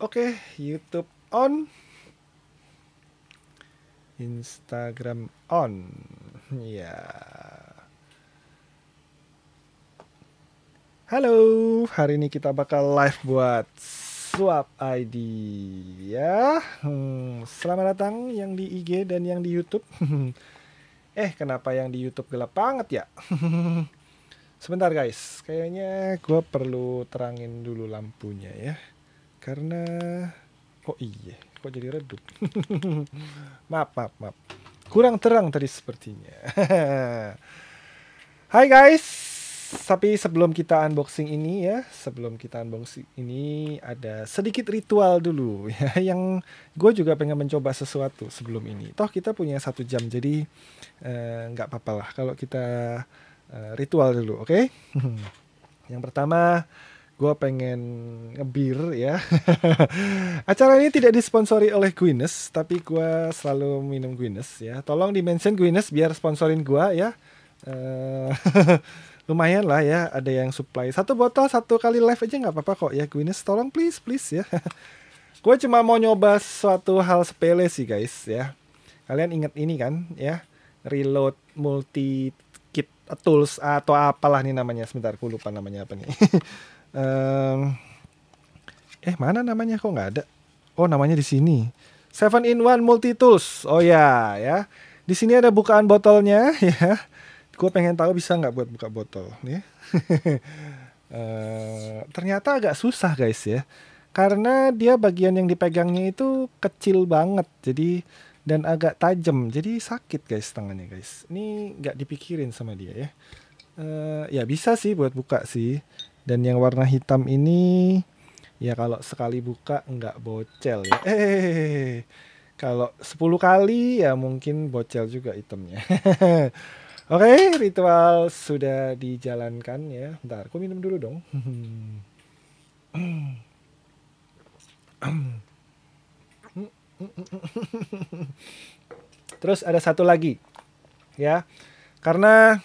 Oke, okay, YouTube on. Instagram on. Ya. Yeah. Halo, hari ini kita bakal live buat Swap ID ya. Hmm, selamat datang yang di IG dan yang di YouTube. eh, kenapa yang di YouTube gelap banget ya? Sebentar guys, kayaknya gue perlu terangin dulu lampunya ya karena oh iya kok jadi redup maaf maaf maaf kurang terang tadi sepertinya Hai guys tapi sebelum kita unboxing ini ya sebelum kita unboxing ini ada sedikit ritual dulu ya yang gue juga pengen mencoba sesuatu sebelum ini toh kita punya satu jam jadi eh, nggak eh, apa-apa lah kalau kita eh, ritual dulu oke okay? yang pertama gue pengen ngebir ya. Acara ini tidak disponsori oleh Guinness, tapi gue selalu minum Guinness ya. Tolong di mention Guinness biar sponsorin gue ya. Uh, lumayan lah ya, ada yang supply satu botol satu kali live aja nggak apa-apa kok ya Guinness. Tolong please please ya. gue cuma mau nyoba suatu hal sepele sih guys ya. Kalian inget ini kan ya, reload multi kit tools atau apalah nih namanya. Sebentar, aku lupa namanya apa nih. Um, eh mana namanya kok nggak ada? Oh namanya di sini. Seven in One Multi Tools. Oh ya ya. Di sini ada bukaan botolnya ya. Gue pengen tahu bisa nggak buat buka botol nih. Ya. Eh, uh, ternyata agak susah guys ya. Karena dia bagian yang dipegangnya itu kecil banget. Jadi dan agak tajam. Jadi sakit guys tangannya guys. Ini nggak dipikirin sama dia ya. Uh, ya bisa sih buat buka sih. Dan yang warna hitam ini ya kalau sekali buka nggak bocel ya. Eh, eh, eh, eh kalau 10 kali ya mungkin bocel juga itemnya. Oke, okay, ritual sudah dijalankan ya. Bentar, aku minum dulu dong. Terus ada satu lagi. Ya. Karena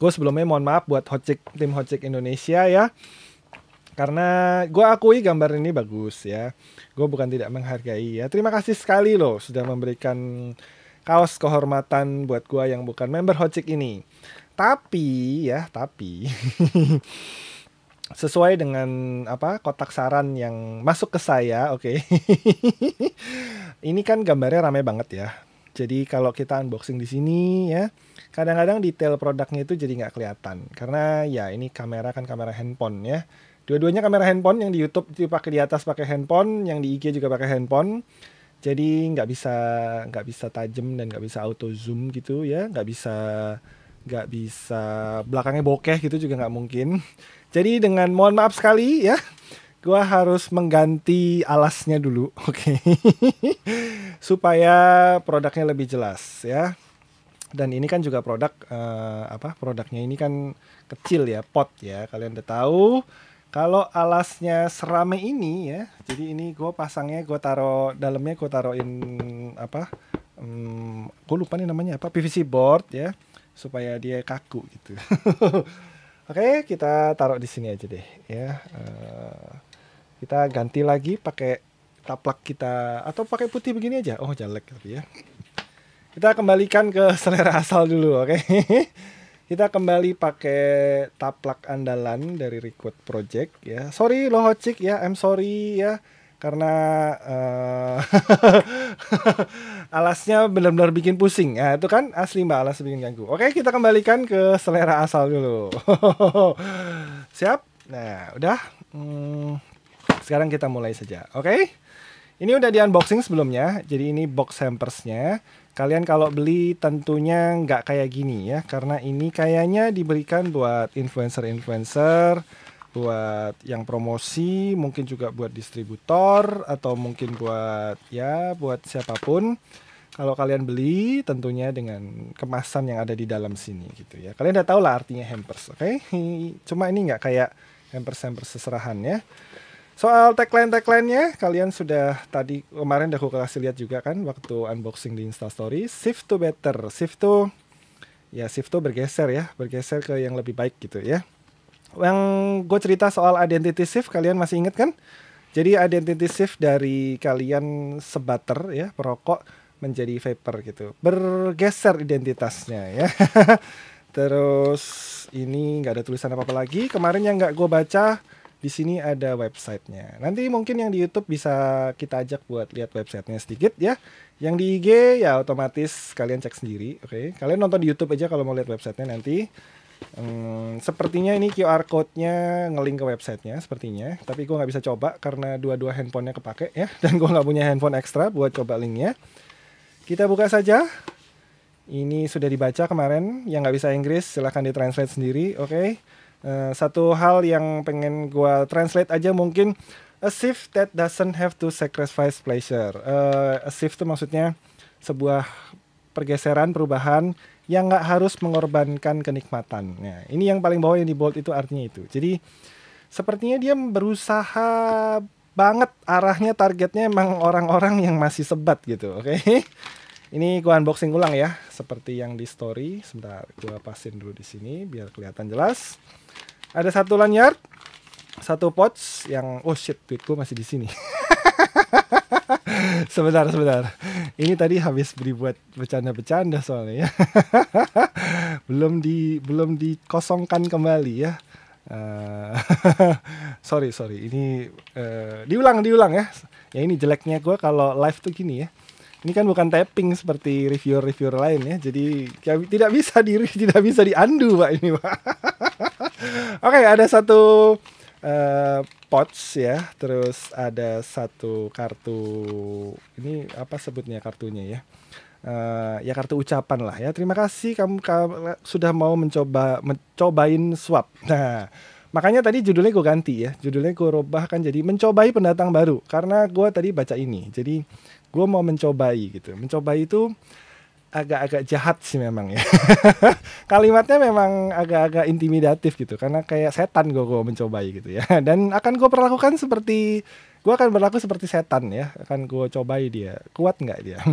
gue sebelumnya mohon maaf buat Hojek tim Hojek Indonesia ya karena gue akui gambar ini bagus ya gue bukan tidak menghargai ya terima kasih sekali loh sudah memberikan kaos kehormatan buat gue yang bukan member Hojek ini tapi ya tapi sesuai dengan apa kotak saran yang masuk ke saya oke okay. ini kan gambarnya ramai banget ya jadi kalau kita unboxing di sini ya, kadang-kadang detail produknya itu jadi nggak kelihatan. Karena ya ini kamera kan kamera handphone ya. Dua-duanya kamera handphone yang di YouTube pakai di atas pakai handphone, yang di IG juga pakai handphone. Jadi nggak bisa nggak bisa tajam dan nggak bisa auto zoom gitu ya, nggak bisa nggak bisa belakangnya bokeh gitu juga nggak mungkin. Jadi dengan mohon maaf sekali ya, gue harus mengganti alasnya dulu, oke, okay. supaya produknya lebih jelas ya. Dan ini kan juga produk uh, apa? Produknya ini kan kecil ya, pot ya. Kalian udah tahu kalau alasnya serame ini ya, jadi ini gue pasangnya gue taro dalamnya gue taroin apa? Um, mm, gue lupa nih namanya apa PVC board ya, supaya dia kaku gitu. Oke, okay, kita taruh di sini aja deh ya. Uh, kita ganti lagi pakai taplak kita atau pakai putih begini aja oh jelek tapi ya kita kembalikan ke selera asal dulu oke okay? kita kembali pakai taplak andalan dari record project ya sorry lo hocik ya I'm sorry ya karena uh, alasnya benar-benar bikin pusing. ya itu kan asli mbak alas bikin ganggu. Oke, kita kembalikan ke selera asal dulu. Siap? Nah, udah. Hmm. Sekarang kita mulai saja, oke? Okay? Ini udah di unboxing sebelumnya, jadi ini box hampersnya. Kalian kalau beli tentunya nggak kayak gini ya, karena ini kayaknya diberikan buat influencer-influencer, buat yang promosi, mungkin juga buat distributor, atau mungkin buat ya buat siapapun. Kalau kalian beli tentunya dengan kemasan yang ada di dalam sini gitu ya. Kalian udah tau lah artinya hampers, oke? Okay? Cuma ini nggak kayak hampers-hampers seserahan ya. Soal tagline-tagline-nya, kalian sudah tadi kemarin udah aku kasih lihat juga kan waktu unboxing di Insta Instastory. Shift to better. Shift to ya shift to bergeser ya, bergeser ke yang lebih baik gitu ya. Yang gue cerita soal identity shift, kalian masih inget kan? Jadi identity shift dari kalian sebater ya, perokok menjadi vapor gitu. Bergeser identitasnya ya. Terus ini nggak ada tulisan apa-apa lagi. Kemarin yang nggak gue baca di sini ada websitenya. Nanti mungkin yang di YouTube bisa kita ajak buat lihat websitenya sedikit ya. Yang di IG ya otomatis kalian cek sendiri. Oke, okay? kalian nonton di YouTube aja kalau mau lihat websitenya nanti. Hmm, sepertinya ini QR code-nya ngelink ke websitenya sepertinya. Tapi gue nggak bisa coba karena dua-dua handphonenya kepake ya. Dan gue nggak punya handphone ekstra buat coba linknya. Kita buka saja. Ini sudah dibaca kemarin. Yang nggak bisa Inggris silahkan ditranslate sendiri. Oke. Okay? Uh, satu hal yang pengen gue translate aja mungkin a shift that doesn't have to sacrifice pleasure. Uh, a shift itu maksudnya sebuah pergeseran perubahan yang nggak harus mengorbankan kenikmatan. Nah, ini yang paling bawah yang di bold itu artinya itu. Jadi sepertinya dia berusaha banget arahnya targetnya emang orang-orang yang masih sebat gitu, oke? Okay? Ini gua unboxing ulang ya, seperti yang di story. Sebentar, gua pasin dulu di sini biar kelihatan jelas. Ada satu lanyard, satu pouch yang oh shit, duit gua masih di sini. sebentar, sebentar. Ini tadi habis beri buat bercanda-bercanda soalnya ya. belum di belum dikosongkan kembali ya. Eh, sorry sorry ini uh, diulang diulang ya ya ini jeleknya gue kalau live tuh gini ya ini kan bukan tapping seperti reviewer-reviewer lain ya. Jadi ya, tidak bisa di tidak bisa di undo pak ini pak. Oke okay, ada satu uh, pots ya, terus ada satu kartu ini apa sebutnya kartunya ya? uh, ya kartu ucapan lah ya. Terima kasih kamu, kamu sudah mau mencoba mencobain swap. Nah, makanya tadi judulnya gue ganti ya. Judulnya gue rubah kan jadi mencobai pendatang baru karena gue tadi baca ini. Jadi gue mau mencobai gitu mencobai itu agak-agak jahat sih memang ya kalimatnya memang agak-agak intimidatif gitu karena kayak setan gue gue mencobai gitu ya dan akan gue perlakukan seperti gue akan berlaku seperti setan ya akan gue cobai dia kuat nggak dia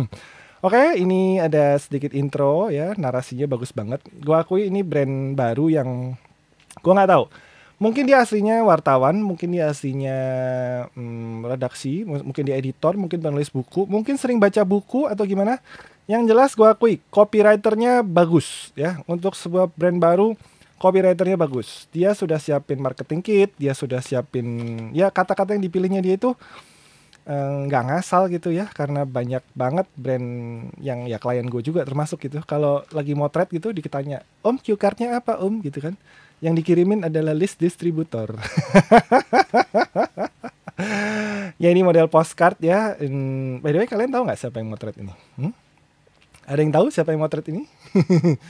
Oke, okay, ini ada sedikit intro ya, narasinya bagus banget. Gua akui ini brand baru yang gua nggak tahu mungkin dia aslinya wartawan, mungkin dia aslinya hmm, redaksi, mungkin dia editor, mungkin penulis buku, mungkin sering baca buku atau gimana. Yang jelas gue akui copywriternya bagus ya untuk sebuah brand baru copywriternya bagus. Dia sudah siapin marketing kit, dia sudah siapin ya kata-kata yang dipilihnya dia itu eh, nggak ngasal gitu ya karena banyak banget brand yang ya klien gue juga termasuk gitu kalau lagi motret gitu diketanya om cue cardnya apa om gitu kan yang dikirimin adalah list distributor. ya ini model postcard ya. by the way kalian tahu nggak siapa yang motret ini? Hmm? Ada yang tahu siapa yang motret ini?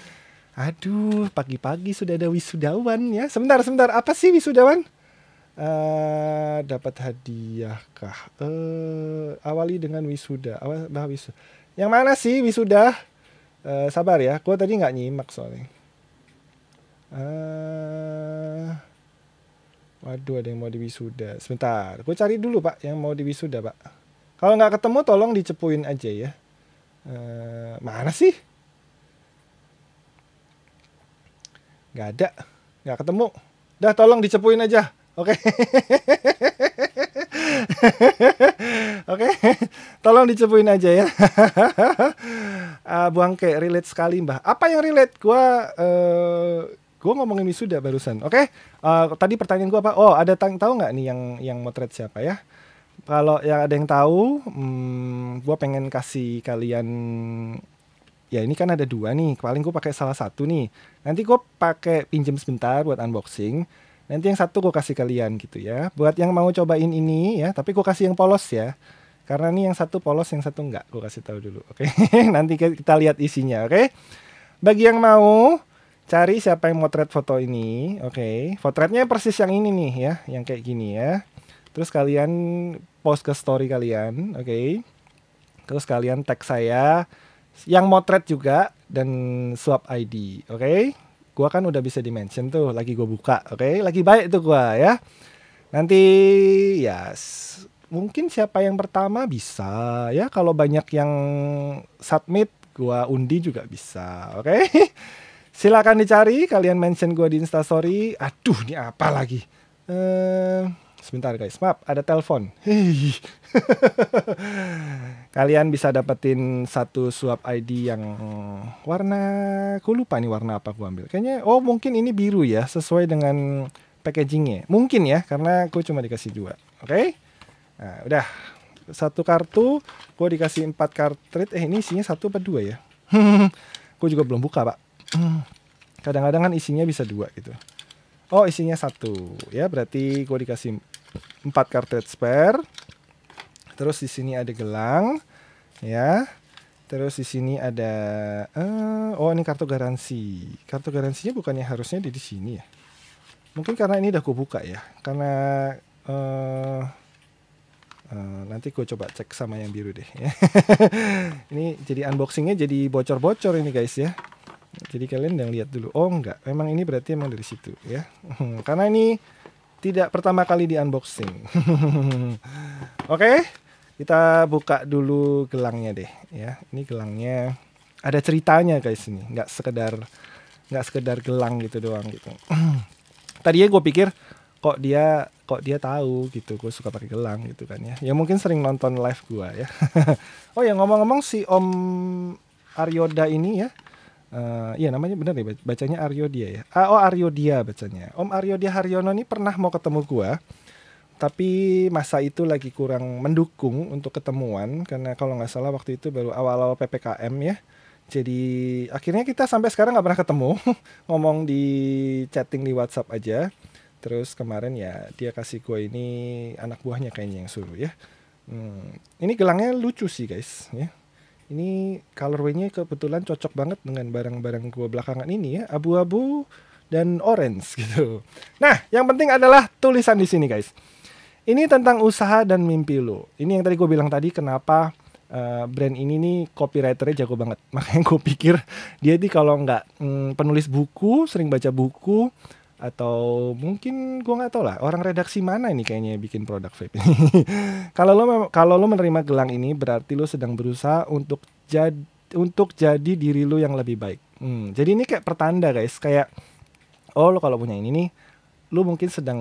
Aduh, pagi-pagi sudah ada wisudawan ya. Sebentar, sebentar. Apa sih wisudawan? Uh, dapat hadiah kah? Uh, awali dengan wisuda. Awal bah wisuda. Yang mana sih wisuda? Uh, sabar ya, gue tadi nggak nyimak soalnya. Eh, waduh ada yang mau diwisuda. Sebentar, gue cari dulu pak yang mau diwisuda pak. Kalau nggak ketemu tolong dicepuin aja ya. Uh, mana sih? Gak ada, nggak ketemu. Dah tolong dicepuin aja. Oke. Okay. Oke, okay. tolong dicepuin aja ya. uh, ah, ke relate sekali mbah. Apa yang relate? Gua uh, Gue ngomongin wisuda barusan. Oke. Okay? Uh, eh, tadi pertanyaan gue apa? Oh, ada tang tahu nggak nih yang yang motret siapa ya? Kalau yang ada yang tahu, hmm, gue pengen kasih kalian ya ini kan ada dua nih. Paling gue pakai salah satu nih. Nanti gue pakai pinjam sebentar buat unboxing. Nanti yang satu gue kasih kalian gitu ya. Buat yang mau cobain ini ya, tapi gue kasih yang polos ya. Karena ini yang satu polos, yang satu enggak. Gue kasih tahu dulu, oke? Okay? Nanti kita lihat isinya, oke? Okay? Bagi yang mau, cari siapa yang motret foto ini, oke. Okay. fotretnya persis yang ini nih ya, yang kayak gini ya. Terus kalian post ke story kalian, oke. Okay. Terus kalian tag saya yang motret juga dan swap ID, oke. Okay. Gua kan udah bisa dimention tuh, lagi gua buka, oke. Okay. Lagi baik tuh gua ya. Nanti ya yes. mungkin siapa yang pertama bisa ya kalau banyak yang submit gua undi juga bisa, oke. Okay? Silakan dicari, kalian mention gue di Instastory. Aduh, ini apa lagi? Uh, sebentar guys, maaf ada telepon. kalian bisa dapetin satu suap ID yang warna, aku lupa nih warna apa gue ambil. Kayaknya, oh mungkin ini biru ya, sesuai dengan packagingnya. Mungkin ya, karena aku cuma dikasih dua. Oke, okay? nah, udah satu kartu, gue dikasih empat kartrit. Eh ini isinya satu apa dua ya? gue juga belum buka pak kadang-kadang kan isinya bisa dua gitu oh isinya satu ya berarti gue dikasih empat cartridge spare terus di sini ada gelang ya terus di sini ada uh, oh ini kartu garansi kartu garansinya bukannya harusnya di, di sini ya mungkin karena ini udah gue buka ya karena uh, uh, nanti gue coba cek sama yang biru deh ya. ini jadi unboxingnya jadi bocor-bocor ini guys ya jadi kalian yang lihat dulu. Oh enggak, memang ini berarti emang dari situ ya. Karena ini tidak pertama kali di unboxing. Oke, okay, kita buka dulu gelangnya deh ya. Ini gelangnya ada ceritanya guys ini, nggak sekedar nggak sekedar gelang gitu doang gitu. ya gue pikir kok dia kok dia tahu gitu gue suka pakai gelang gitu kan ya ya mungkin sering nonton live gue ya oh ya ngomong-ngomong si Om Aryoda ini ya Uh, iya namanya benar nih bacanya Aryo dia ya. Ah, oh Aryo dia bacanya. Om Aryo dia Haryono ini pernah mau ketemu gua. Tapi masa itu lagi kurang mendukung untuk ketemuan karena kalau nggak salah waktu itu baru awal-awal PPKM ya. Jadi akhirnya kita sampai sekarang nggak pernah ketemu, ngomong di chatting di WhatsApp aja. Terus kemarin ya dia kasih gue ini anak buahnya kayaknya yang suruh ya. Hmm, ini gelangnya lucu sih guys ya ini colorway-nya kebetulan cocok banget dengan barang-barang gua belakangan ini ya, abu-abu dan orange gitu. Nah, yang penting adalah tulisan di sini guys. Ini tentang usaha dan mimpi lo. Ini yang tadi gue bilang tadi kenapa uh, brand ini nih copywriternya jago banget. Makanya gue pikir dia nih kalau nggak mm, penulis buku, sering baca buku, atau mungkin gua nggak tahu lah orang redaksi mana ini kayaknya bikin produk vape ini. kalau lo kalau lo menerima gelang ini berarti lo sedang berusaha untuk jadi untuk jadi diri lo yang lebih baik. Hmm, jadi ini kayak pertanda guys, kayak oh lo kalau punya ini nih, lo mungkin sedang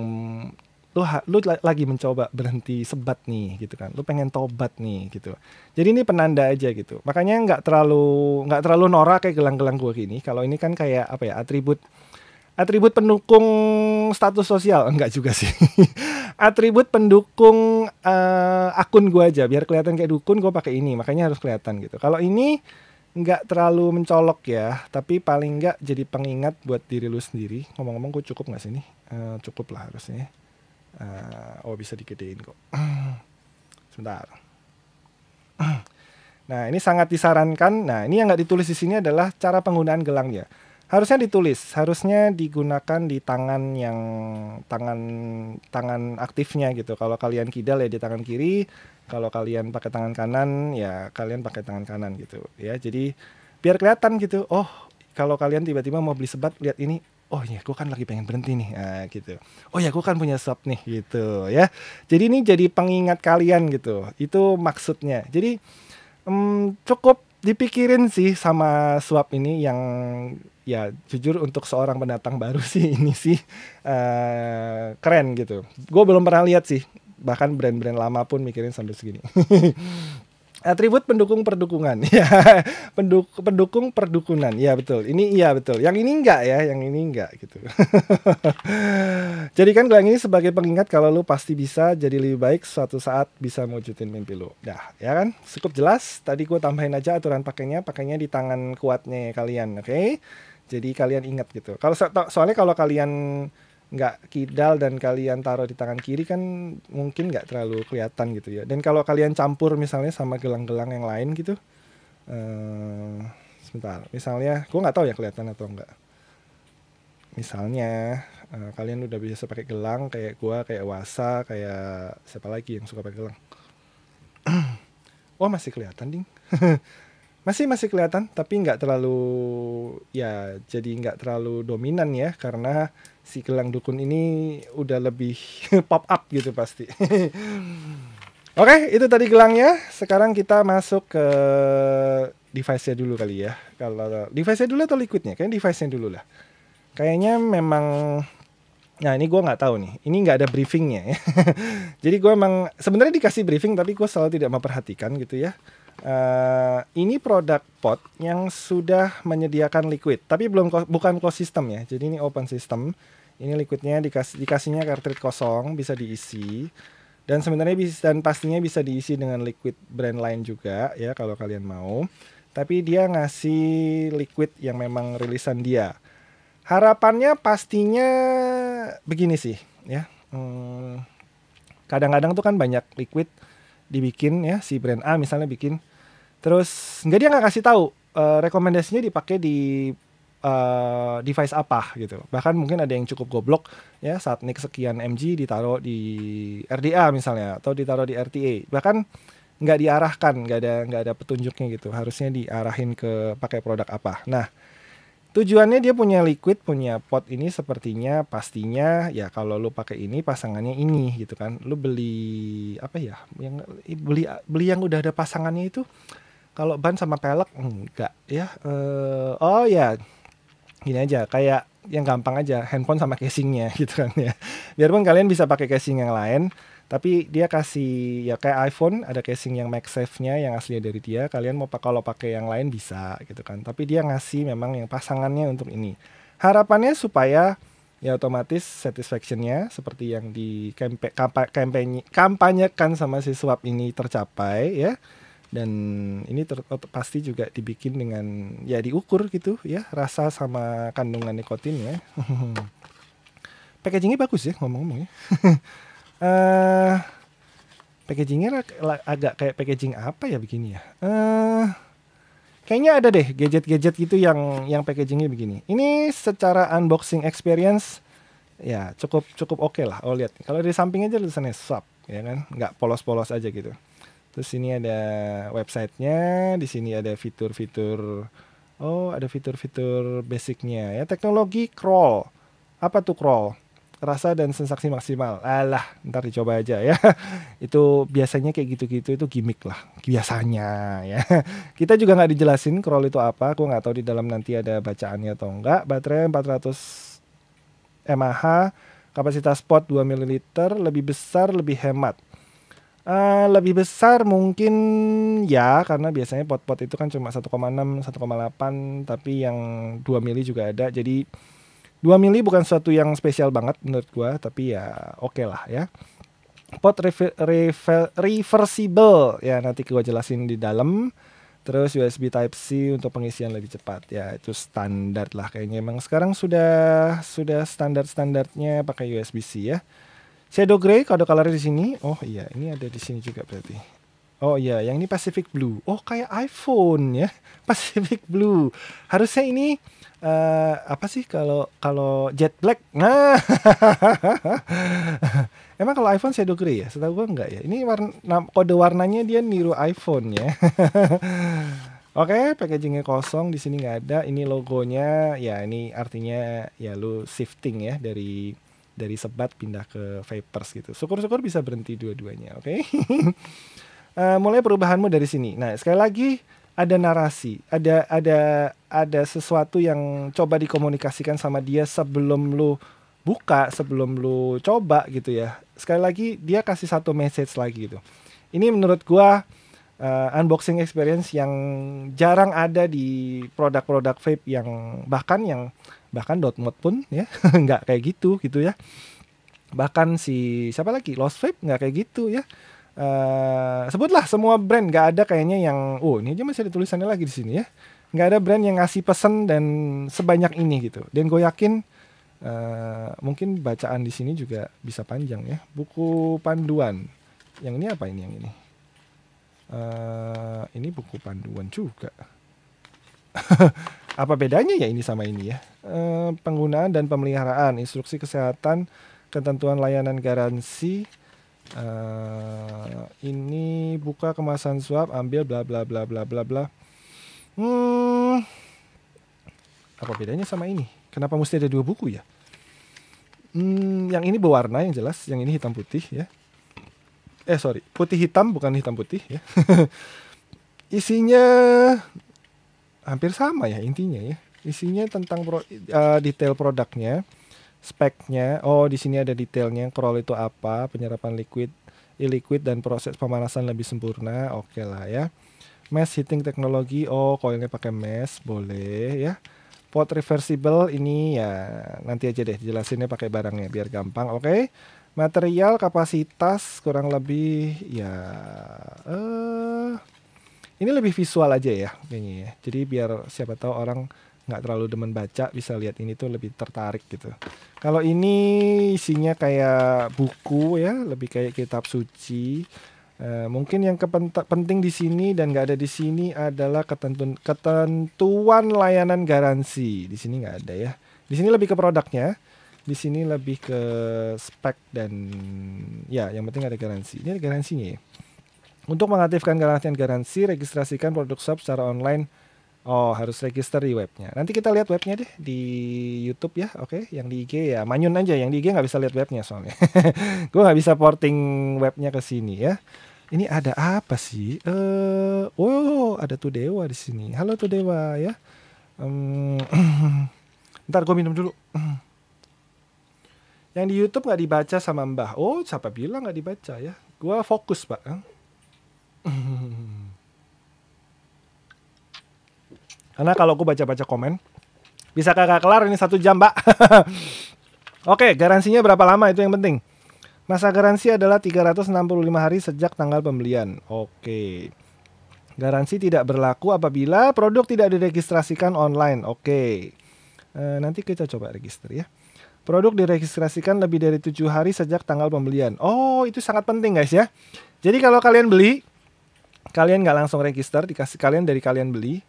lo lo lagi mencoba berhenti sebat nih gitu kan lo pengen tobat nih gitu jadi ini penanda aja gitu makanya nggak terlalu nggak terlalu norak kayak gelang-gelang gua gini kalau ini kan kayak apa ya atribut Atribut pendukung status sosial enggak juga sih. Atribut pendukung uh, akun gue aja biar kelihatan kayak dukun gue pakai ini makanya harus kelihatan gitu. Kalau ini enggak terlalu mencolok ya, tapi paling enggak jadi pengingat buat diri lu sendiri. Ngomong-ngomong, gue cukup nggak sih ini? Uh, eh, cukup lah harusnya. Uh, oh bisa digedein kok. Sebentar. Nah ini sangat disarankan. Nah ini yang nggak ditulis di sini adalah cara penggunaan gelangnya harusnya ditulis, harusnya digunakan di tangan yang tangan tangan aktifnya gitu. Kalau kalian kidal ya di tangan kiri, kalau kalian pakai tangan kanan ya kalian pakai tangan kanan gitu ya. Jadi biar kelihatan gitu. Oh, kalau kalian tiba-tiba mau beli sebat lihat ini Oh ya, gue kan lagi pengen berhenti nih, nah, gitu. Oh ya, gue kan punya sebat nih, gitu ya. Jadi ini jadi pengingat kalian gitu. Itu maksudnya. Jadi hmm, cukup dipikirin sih sama swap ini yang ya jujur untuk seorang pendatang baru sih ini sih uh, keren gitu. Gue belum pernah lihat sih, bahkan brand-brand lama pun mikirin sampai segini. Atribut pendukung perdukungan, ya penduk pendukung perdukunan, ya betul. Ini iya betul. Yang ini enggak ya, yang ini enggak gitu. Jadikan gelang ini sebagai pengingat kalau lu pasti bisa jadi lebih baik suatu saat bisa mewujudin mimpi lu. Dah ya kan? Cukup jelas. Tadi gue tambahin aja aturan pakainya, pakainya di tangan kuatnya kalian, oke? Okay? Jadi kalian ingat gitu. Kalau so soalnya kalau kalian nggak kidal dan kalian taruh di tangan kiri kan mungkin nggak terlalu kelihatan gitu ya. Dan kalau kalian campur misalnya sama gelang-gelang yang lain gitu, uh, sebentar. Misalnya, gua nggak tahu ya kelihatan atau enggak. Misalnya uh, kalian udah bisa pakai gelang kayak gua, kayak Wasa, kayak siapa lagi yang suka pakai gelang? oh masih kelihatan ding. masih masih kelihatan tapi nggak terlalu ya jadi nggak terlalu dominan ya karena si gelang dukun ini udah lebih pop up gitu pasti oke okay, itu tadi gelangnya sekarang kita masuk ke device-nya dulu kali ya kalau device-nya dulu atau liquidnya kayaknya device-nya dulu lah kayaknya memang Nah ini gue nggak tahu nih, ini nggak ada briefingnya ya. Jadi gue emang sebenarnya dikasih briefing tapi gue selalu tidak memperhatikan gitu ya. Eh, ini produk pot yang sudah menyediakan liquid, tapi belum bukan closed system ya. Jadi ini open system. Ini liquidnya dikas dikasihnya cartridge kosong, bisa diisi. Dan sebenarnya bisa dan pastinya bisa diisi dengan liquid brand lain juga ya kalau kalian mau. Tapi dia ngasih liquid yang memang rilisan dia. Harapannya pastinya begini sih ya. Hmm, kadang-kadang hmm, tuh kan banyak liquid dibikin ya si brand A misalnya bikin terus nggak dia nggak kasih tahu uh, rekomendasinya dipakai di uh, device apa gitu bahkan mungkin ada yang cukup goblok ya saat nick sekian mg ditaruh di RDA misalnya atau ditaruh di RTA bahkan nggak diarahkan nggak ada nggak ada petunjuknya gitu harusnya diarahin ke pakai produk apa nah Tujuannya dia punya liquid, punya pot ini sepertinya pastinya ya kalau lu pakai ini pasangannya ini gitu kan. Lu beli apa ya? Yang beli beli yang udah ada pasangannya itu kalau ban sama pelek enggak ya. Uh, oh ya. Gini aja kayak yang gampang aja handphone sama casingnya gitu kan ya. Biarpun kalian bisa pakai casing yang lain, tapi dia kasih ya kayak iPhone ada casing yang MagSafe-nya yang aslinya dari dia kalian mau pakai kalau pakai yang lain bisa gitu kan tapi dia ngasih memang yang pasangannya untuk ini harapannya supaya ya otomatis satisfaction-nya seperti yang di kampe, kampanye kampanyekan sama si swab ini tercapai ya dan ini ter, pasti juga dibikin dengan ya diukur gitu ya rasa sama kandungan nikotin ya packagingnya bagus ya ngomong-ngomong ya uh, packagingnya agak kayak packaging apa ya begini ya? Uh, eh, kayaknya ada deh gadget-gadget gitu yang yang packagingnya begini. Ini secara unboxing experience ya cukup cukup oke okay lah. Oh lihat, kalau di samping aja tulisannya swap ya kan, nggak polos-polos aja gitu. Terus ini ada websitenya, di sini ada fitur-fitur oh ada fitur-fitur basicnya ya teknologi crawl. Apa tuh crawl? rasa dan sensasi maksimal. Alah, ntar dicoba aja ya. Itu biasanya kayak gitu-gitu itu gimmick lah. Biasanya ya. Kita juga nggak dijelasin crawl itu apa. Aku nggak tahu di dalam nanti ada bacaannya atau enggak. Baterai 400 mAh, kapasitas pot 2 ml, lebih besar, lebih hemat. Uh, lebih besar mungkin ya karena biasanya pot-pot itu kan cuma 1,6 1,8 tapi yang 2 mili juga ada jadi 2 mili bukan suatu yang spesial banget menurut gua, tapi ya oke okay lah ya. Pot reversible ya nanti gua jelasin di dalam. Terus USB Type C untuk pengisian lebih cepat ya itu standar lah kayaknya emang sekarang sudah sudah standar-standarnya pakai USB C ya. Shadow Gray kode color di sini. Oh iya, ini ada di sini juga berarti. Oh iya, yang ini Pacific Blue. Oh kayak iPhone ya. Pacific Blue. Harusnya ini uh, apa sih kalau kalau jet black nah emang kalau iPhone saya grey ya setahu gua enggak ya ini warna kode warnanya dia niru iPhone ya Oke, okay, packagingnya kosong, di sini nggak ada. Ini logonya, ya ini artinya ya lu shifting ya dari dari sebat pindah ke vapers gitu. Syukur-syukur bisa berhenti dua-duanya, oke? Okay? uh, eh, mulai perubahanmu dari sini. Nah, sekali lagi ada narasi, ada ada ada sesuatu yang coba dikomunikasikan sama dia sebelum lu buka, sebelum lu coba gitu ya. Sekali lagi dia kasih satu message lagi gitu. Ini menurut gua uh, unboxing experience yang jarang ada di produk-produk vape yang bahkan yang bahkan dot mod pun ya nggak kayak gitu gitu ya. Bahkan si siapa lagi Lost Vape nggak kayak gitu ya Uh, sebutlah semua brand nggak ada kayaknya yang oh ini aja masih ada tulisannya lagi di sini ya nggak ada brand yang ngasih pesan dan sebanyak ini gitu dan gue yakin uh, mungkin bacaan di sini juga bisa panjang ya buku panduan yang ini apa ini yang ini uh, ini buku panduan juga apa bedanya ya ini sama ini ya uh, penggunaan dan pemeliharaan instruksi kesehatan ketentuan layanan garansi Uh, ini buka kemasan suap, ambil bla bla bla bla bla bla. Hmm, apa bedanya sama ini? Kenapa mesti ada dua buku ya? Hmm, yang ini berwarna yang jelas, yang ini hitam putih ya. Eh sorry, putih hitam bukan hitam putih ya. Isinya hampir sama ya intinya ya. Isinya tentang pro, uh, detail produknya speknya. Oh, di sini ada detailnya crawl itu apa, penyerapan liquid, illiquid dan proses pemanasan lebih sempurna. Oke okay lah ya. Mesh heating teknologi. Oh, koilnya pakai mesh, boleh ya. Pot reversible ini ya nanti aja deh jelasinnya pakai barangnya biar gampang. Oke. Okay? Material kapasitas kurang lebih ya eh uh, ini lebih visual aja ya kayaknya ya. Jadi biar siapa tahu orang nggak terlalu demen baca bisa lihat ini tuh lebih tertarik gitu. Kalau ini isinya kayak buku ya, lebih kayak kitab suci. Uh, mungkin yang penting di sini dan nggak ada di sini adalah ketentuan, ketentuan layanan garansi. Di sini nggak ada ya. Di sini lebih ke produknya. Di sini lebih ke spek dan ya yang penting ada garansi. Ini ada garansinya ya. Untuk mengaktifkan garansi garansi, registrasikan produk shop secara online Oh, harus register di webnya. Nanti kita lihat webnya deh di YouTube ya, oke? Okay? Yang di IG ya, manyun aja. Yang di IG nggak bisa lihat webnya soalnya. gue nggak bisa porting webnya ke sini ya. Ini ada apa sih? Eh, uh, oh, ada tuh dewa di sini. Halo tuh dewa ya. Um, ntar gue minum dulu. Yang di YouTube nggak dibaca sama Mbah. Oh, siapa bilang nggak dibaca ya? Gue fokus, Pak. Karena kalau aku baca-baca komen, bisa kakak kelar ini satu jam, Mbak. Oke, garansinya berapa lama itu yang penting. Masa garansi adalah 365 hari sejak tanggal pembelian. Oke. Garansi tidak berlaku apabila produk tidak diregistrasikan online. Oke. E, nanti kita coba register ya. Produk diregistrasikan lebih dari tujuh hari sejak tanggal pembelian. Oh, itu sangat penting guys ya. Jadi kalau kalian beli, kalian nggak langsung register, dikasih kalian dari kalian beli,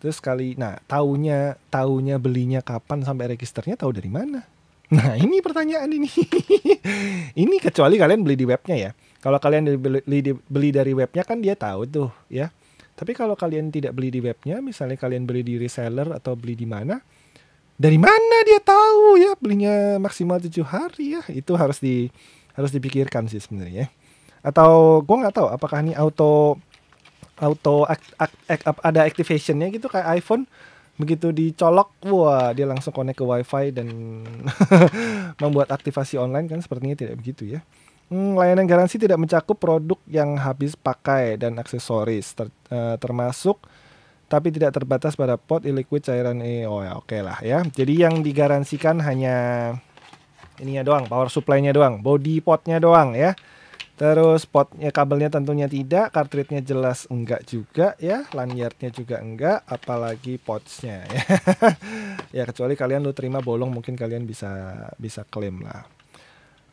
Terus kali, nah taunya taunya belinya kapan sampai registernya tahu dari mana? Nah ini pertanyaan ini. ini kecuali kalian beli di webnya ya. Kalau kalian beli, beli dari webnya kan dia tahu tuh ya. Tapi kalau kalian tidak beli di webnya, misalnya kalian beli di reseller atau beli di mana, dari mana dia tahu ya belinya maksimal tujuh hari ya? Itu harus di harus dipikirkan sih sebenarnya. Atau gua nggak tahu apakah ini auto auto act, act, act, ada activationnya gitu kayak iPhone begitu dicolok wah dia langsung connect ke wifi dan membuat aktivasi online kan sepertinya tidak begitu ya hmm, layanan garansi tidak mencakup produk yang habis pakai dan aksesoris ter, uh, termasuk tapi tidak terbatas pada pot e cairan e oh ya oke okay lah ya jadi yang digaransikan hanya ininya doang power supply-nya doang body potnya doang ya Terus potnya kabelnya tentunya tidak, cartridge-nya jelas enggak juga ya, lanyardnya juga enggak, apalagi potsnya ya. ya kecuali kalian lu terima bolong mungkin kalian bisa bisa klaim lah.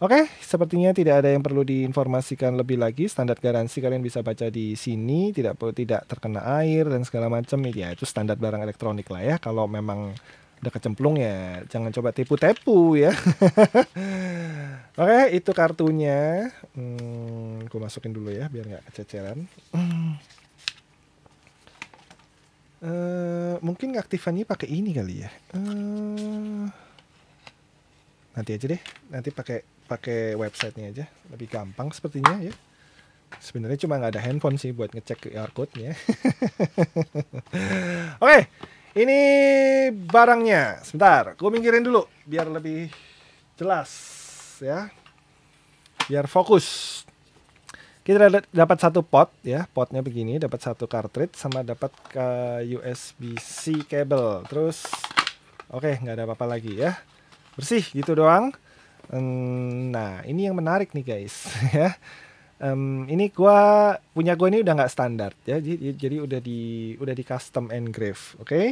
Oke, okay, sepertinya tidak ada yang perlu diinformasikan lebih lagi. Standar garansi kalian bisa baca di sini, tidak perlu tidak terkena air dan segala macam ya. Itu standar barang elektronik lah ya. Kalau memang udah kecemplung ya jangan coba tipu tipu ya oke itu kartunya hmm, gue masukin dulu ya biar nggak kececeran hmm. uh, mungkin aktifannya pakai ini kali ya uh, nanti aja deh nanti pakai pakai websitenya aja lebih gampang sepertinya ya sebenarnya cuma nggak ada handphone sih buat ngecek QR code-nya oke okay ini barangnya. Sebentar, gue minggirin dulu biar lebih jelas ya. Biar fokus. Kita dapat satu pot ya, potnya begini, dapat satu cartridge sama dapat ke USB-C cable. Terus oke, okay, nggak ada apa-apa lagi ya. Bersih gitu doang. Nah, ini yang menarik nih guys ya um, ini gua punya gua ini udah nggak standar ya jadi, jadi udah di udah di custom engrave oke okay?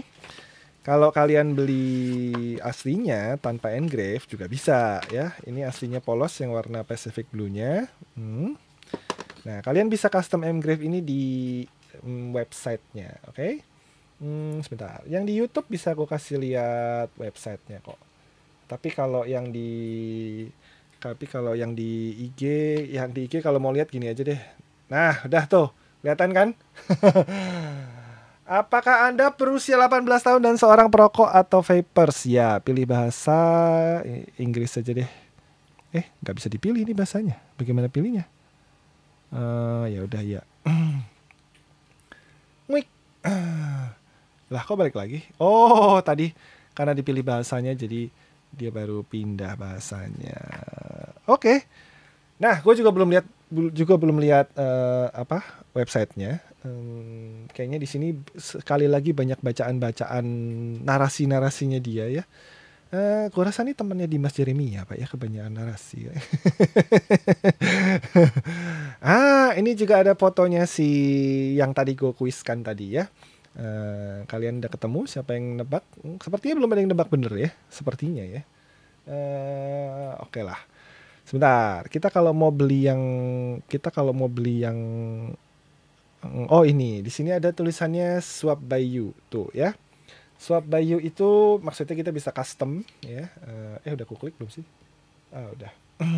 kalau kalian beli aslinya tanpa engrave juga bisa ya ini aslinya polos yang warna pacific blue nya hmm. nah kalian bisa custom engrave ini di um, websitenya oke okay? hmm, sebentar yang di YouTube bisa gue kasih lihat websitenya kok tapi kalau yang di tapi kalau yang di IG, yang di IG kalau mau lihat gini aja deh. Nah, udah tuh. Kelihatan kan? Apakah Anda berusia 18 tahun dan seorang perokok atau vapers? Ya, pilih bahasa Inggris saja deh. Eh, nggak bisa dipilih ini bahasanya. Bagaimana pilihnya? Uh, ya udah ya. Wik. lah, kok balik lagi? Oh, tadi karena dipilih bahasanya jadi dia baru pindah bahasanya. Oke. Okay. Nah, gue juga belum lihat juga belum lihat uh, apa websitenya. Um, kayaknya di sini sekali lagi banyak bacaan-bacaan narasi-narasinya dia ya. Uh, rasa ini temennya Dimas Jeremy ya pak ya kebanyakan narasi. ah ini juga ada fotonya si yang tadi gue kuiskan tadi ya. Eh, kalian udah ketemu siapa yang nebak? Hmm, sepertinya belum ada yang nebak bener ya, sepertinya ya. Uh, Oke okay lah. Sebentar, kita kalau mau beli yang kita kalau mau beli yang hmm, oh ini di sini ada tulisannya swap by you tuh ya. Swap by you itu maksudnya kita bisa custom ya. Uh, eh udah aku klik belum sih? Ah udah.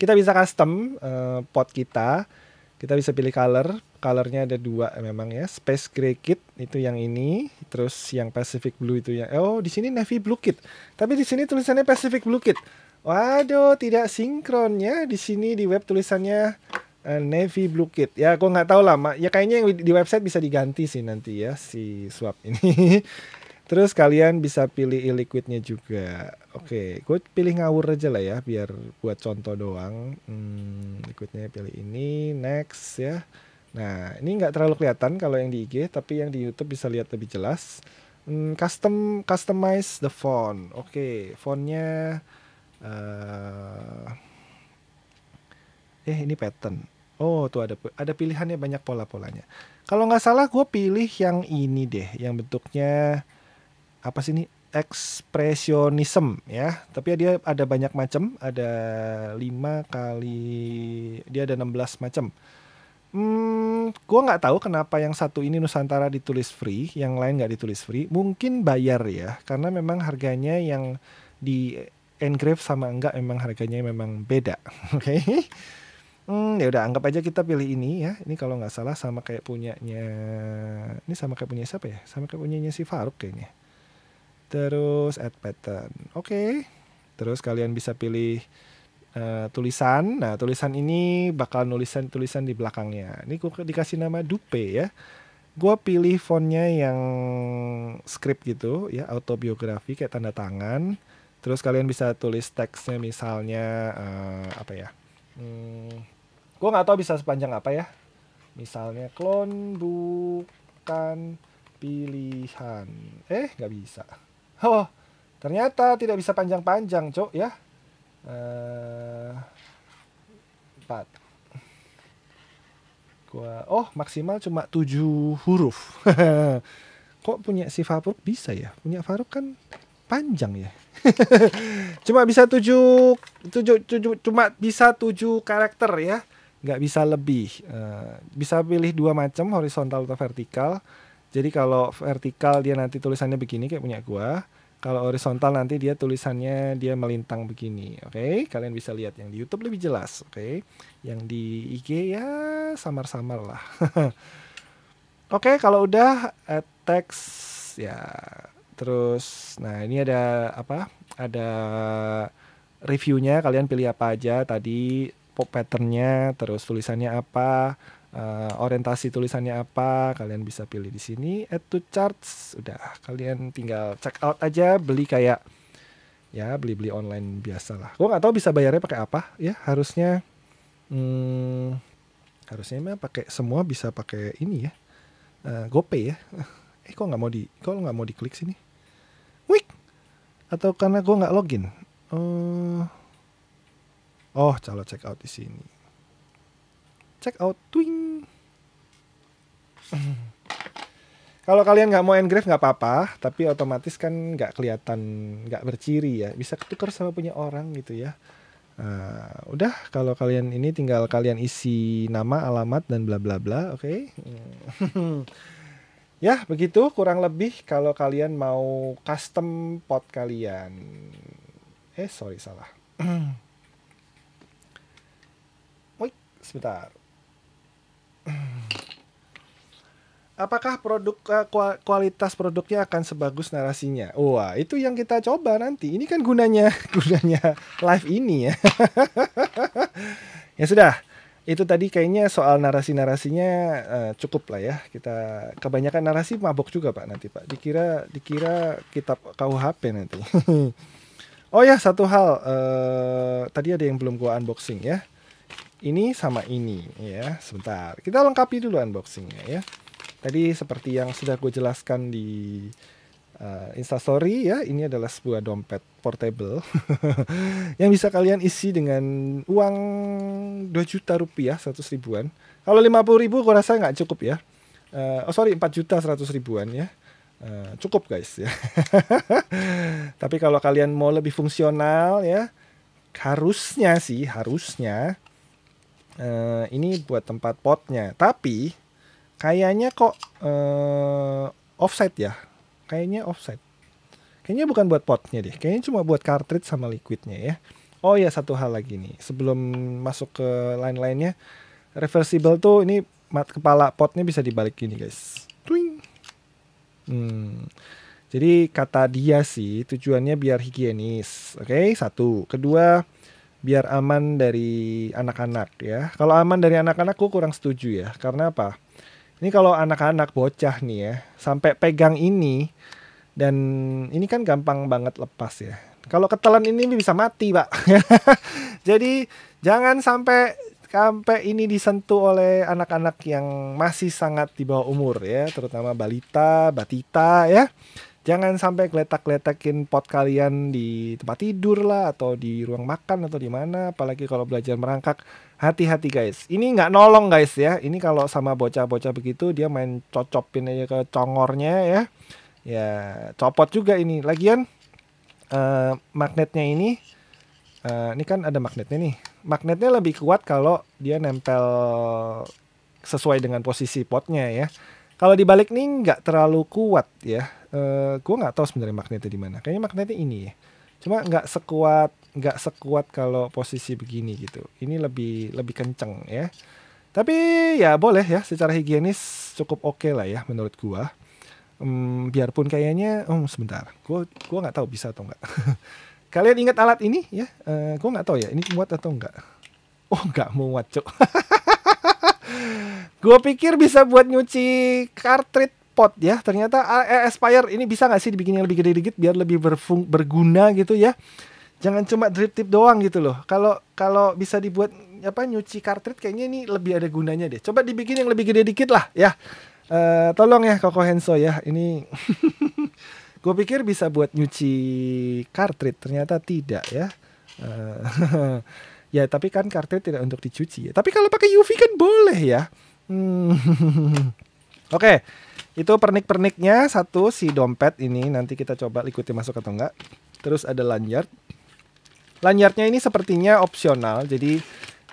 kita bisa custom uh, pot kita. Kita bisa pilih color, colornya ada dua memang ya space gray kit itu yang ini terus yang pacific blue itu yang oh di sini navy blue kit tapi di sini tulisannya pacific blue kit waduh tidak sinkron ya di sini di web tulisannya eh, navy blue kit ya aku nggak tahu lama ya kayaknya yang di website bisa diganti sih nanti ya si swap ini terus kalian bisa pilih e-liquidnya juga oke okay, gue pilih ngawur aja lah ya biar buat contoh doang hmm, liquidnya pilih ini next ya Nah, ini nggak terlalu kelihatan kalau yang di IG, tapi yang di YouTube bisa lihat lebih jelas. Hmm, custom customize the font. Oke, okay, fontnya uh, eh ini pattern. Oh, tuh ada ada pilihannya banyak pola-polanya. Kalau nggak salah, gue pilih yang ini deh, yang bentuknya apa sih ini? Expressionism ya tapi dia ada banyak macam ada lima kali dia ada 16 macam Hmm, gue nggak tahu kenapa yang satu ini Nusantara ditulis free, yang lain nggak ditulis free. Mungkin bayar ya, karena memang harganya yang di engrave sama enggak memang harganya memang beda. Oke. Okay? Hmm, ya udah anggap aja kita pilih ini ya. Ini kalau nggak salah sama kayak punyanya, ini sama kayak punya siapa ya? Sama kayak punyanya si Faruk kayaknya. Terus add pattern, oke. Okay. Terus kalian bisa pilih Eh, tulisan. Nah, tulisan ini bakal nulisan tulisan di belakangnya. Ini gue dikasih nama Dupe ya. Gue pilih fontnya yang script gitu ya, autobiografi kayak tanda tangan. Terus kalian bisa tulis teksnya misalnya uh, apa ya? Hmm, gue nggak tahu bisa sepanjang apa ya. Misalnya klon bukan pilihan. Eh, nggak bisa. Oh, ternyata tidak bisa panjang-panjang, cok ya. Eh, empat. gua oh maksimal cuma tujuh huruf kok punya si Faruk bisa ya punya Faruk kan panjang ya cuma bisa tujuh, tujuh, tujuh, cuma bisa tujuh karakter ya nggak bisa lebih uh, bisa pilih dua macam horizontal atau vertikal jadi kalau vertikal dia nanti tulisannya begini kayak punya gua kalau horizontal nanti dia tulisannya dia melintang begini, oke? Okay? Kalian bisa lihat yang di YouTube lebih jelas, oke? Okay? Yang di IG ya samar-samar lah. oke, okay, kalau udah add eh, text ya terus nah ini ada apa? Ada reviewnya kalian pilih apa aja tadi pop patternnya terus tulisannya apa uh, orientasi tulisannya apa, kalian bisa pilih di sini add to charts. Udah, kalian tinggal check out aja, beli kayak ya beli-beli online biasa lah. Gue nggak tahu bisa bayarnya pakai apa ya. Harusnya hmm, harusnya mah pakai semua bisa pakai ini ya. Uh, GoPay ya. Eh kok nggak mau di kok nggak mau diklik sini? Wik. Atau karena gue nggak login? Uh, oh, calo check out di sini check out twing kalau kalian nggak mau engrave nggak apa-apa tapi otomatis kan nggak kelihatan nggak berciri ya bisa ketukar sama punya orang gitu ya Uh, udah kalau kalian ini tinggal kalian isi nama, alamat dan bla bla bla, oke? Okay? ya, begitu kurang lebih kalau kalian mau custom pot kalian. Eh, sorry salah. Wait, sebentar. Apakah produk eh, kualitas produknya akan sebagus narasinya? Wah, itu yang kita coba nanti. Ini kan gunanya gunanya live ini ya. ya sudah, itu tadi kayaknya soal narasi-narasinya uh, cukup lah ya. Kita kebanyakan narasi mabok juga Pak nanti Pak. Dikira dikira kitab KUHP nanti. oh ya, satu hal uh, tadi ada yang belum gua unboxing ya ini sama ini ya. Sebentar, kita lengkapi dulu unboxingnya ya. Tadi seperti yang sudah gue jelaskan di uh, instastory ya ini adalah sebuah dompet portable yang bisa kalian isi dengan uang 2 juta rupiah 100 ribuan kalau 50 ribu gue rasa nggak cukup ya uh, oh sorry 4 juta 100 ribuan ya uh, cukup guys ya tapi kalau kalian mau lebih fungsional ya harusnya sih harusnya uh, ini buat tempat potnya tapi kayaknya kok uh, eh, offset ya kayaknya offset kayaknya bukan buat potnya deh kayaknya cuma buat cartridge sama liquidnya ya oh ya satu hal lagi nih sebelum masuk ke lain-lainnya reversible tuh ini mat kepala potnya bisa dibalik gini guys twing hmm. jadi kata dia sih tujuannya biar higienis oke okay, satu kedua biar aman dari anak-anak ya. Kalau aman dari anak-anak gue kurang setuju ya. Karena apa? Ini kalau anak-anak bocah nih ya, sampai pegang ini dan ini kan gampang banget lepas ya. Kalau ketelan ini bisa mati, Pak. Jadi jangan sampai sampai ini disentuh oleh anak-anak yang masih sangat di bawah umur ya, terutama balita, batita ya. Jangan sampai geletak-geletakin pot kalian di tempat tidur lah atau di ruang makan atau di mana. Apalagi kalau belajar merangkak, hati-hati guys. Ini nggak nolong guys ya. Ini kalau sama bocah-bocah begitu dia main cocopin aja ke congornya ya. Ya copot juga ini. Lagian uh, magnetnya ini, uh, ini kan ada magnetnya nih. Magnetnya lebih kuat kalau dia nempel sesuai dengan posisi potnya ya. Kalau dibalik nih nggak terlalu kuat ya. Uh, eh, gue nggak tahu sebenarnya magnetnya di mana. Kayaknya magnetnya ini ya. Cuma nggak sekuat nggak sekuat kalau posisi begini gitu. Ini lebih lebih kenceng ya. Tapi ya boleh ya, secara higienis cukup oke okay lah ya menurut gua. Um, biarpun kayaknya, oh sebentar, gua gua nggak tahu bisa atau nggak. Kalian ingat alat ini ya? Uh, gua nggak tahu ya, ini muat atau nggak? Oh nggak muat cok. Gue pikir bisa buat nyuci cartridge pot ya. Ternyata ah, eh, Aspire ini bisa nggak sih dibikin yang lebih gede dikit biar lebih berfung berguna gitu ya. Jangan cuma drip tip doang gitu loh. Kalau kalau bisa dibuat apa nyuci cartridge kayaknya ini lebih ada gunanya deh. Coba dibikin yang lebih gede dikit lah ya. Uh, tolong ya Koko Henso ya. Ini gue pikir bisa buat nyuci cartridge ternyata tidak ya. Uh, Ya, tapi kan kartel tidak untuk dicuci. ya. Tapi kalau pakai UV kan boleh ya. Hmm. Oke. Okay. Itu pernik-perniknya satu si dompet ini nanti kita coba ikuti masuk atau enggak. Terus ada lanyard. Lanyardnya ini sepertinya opsional. Jadi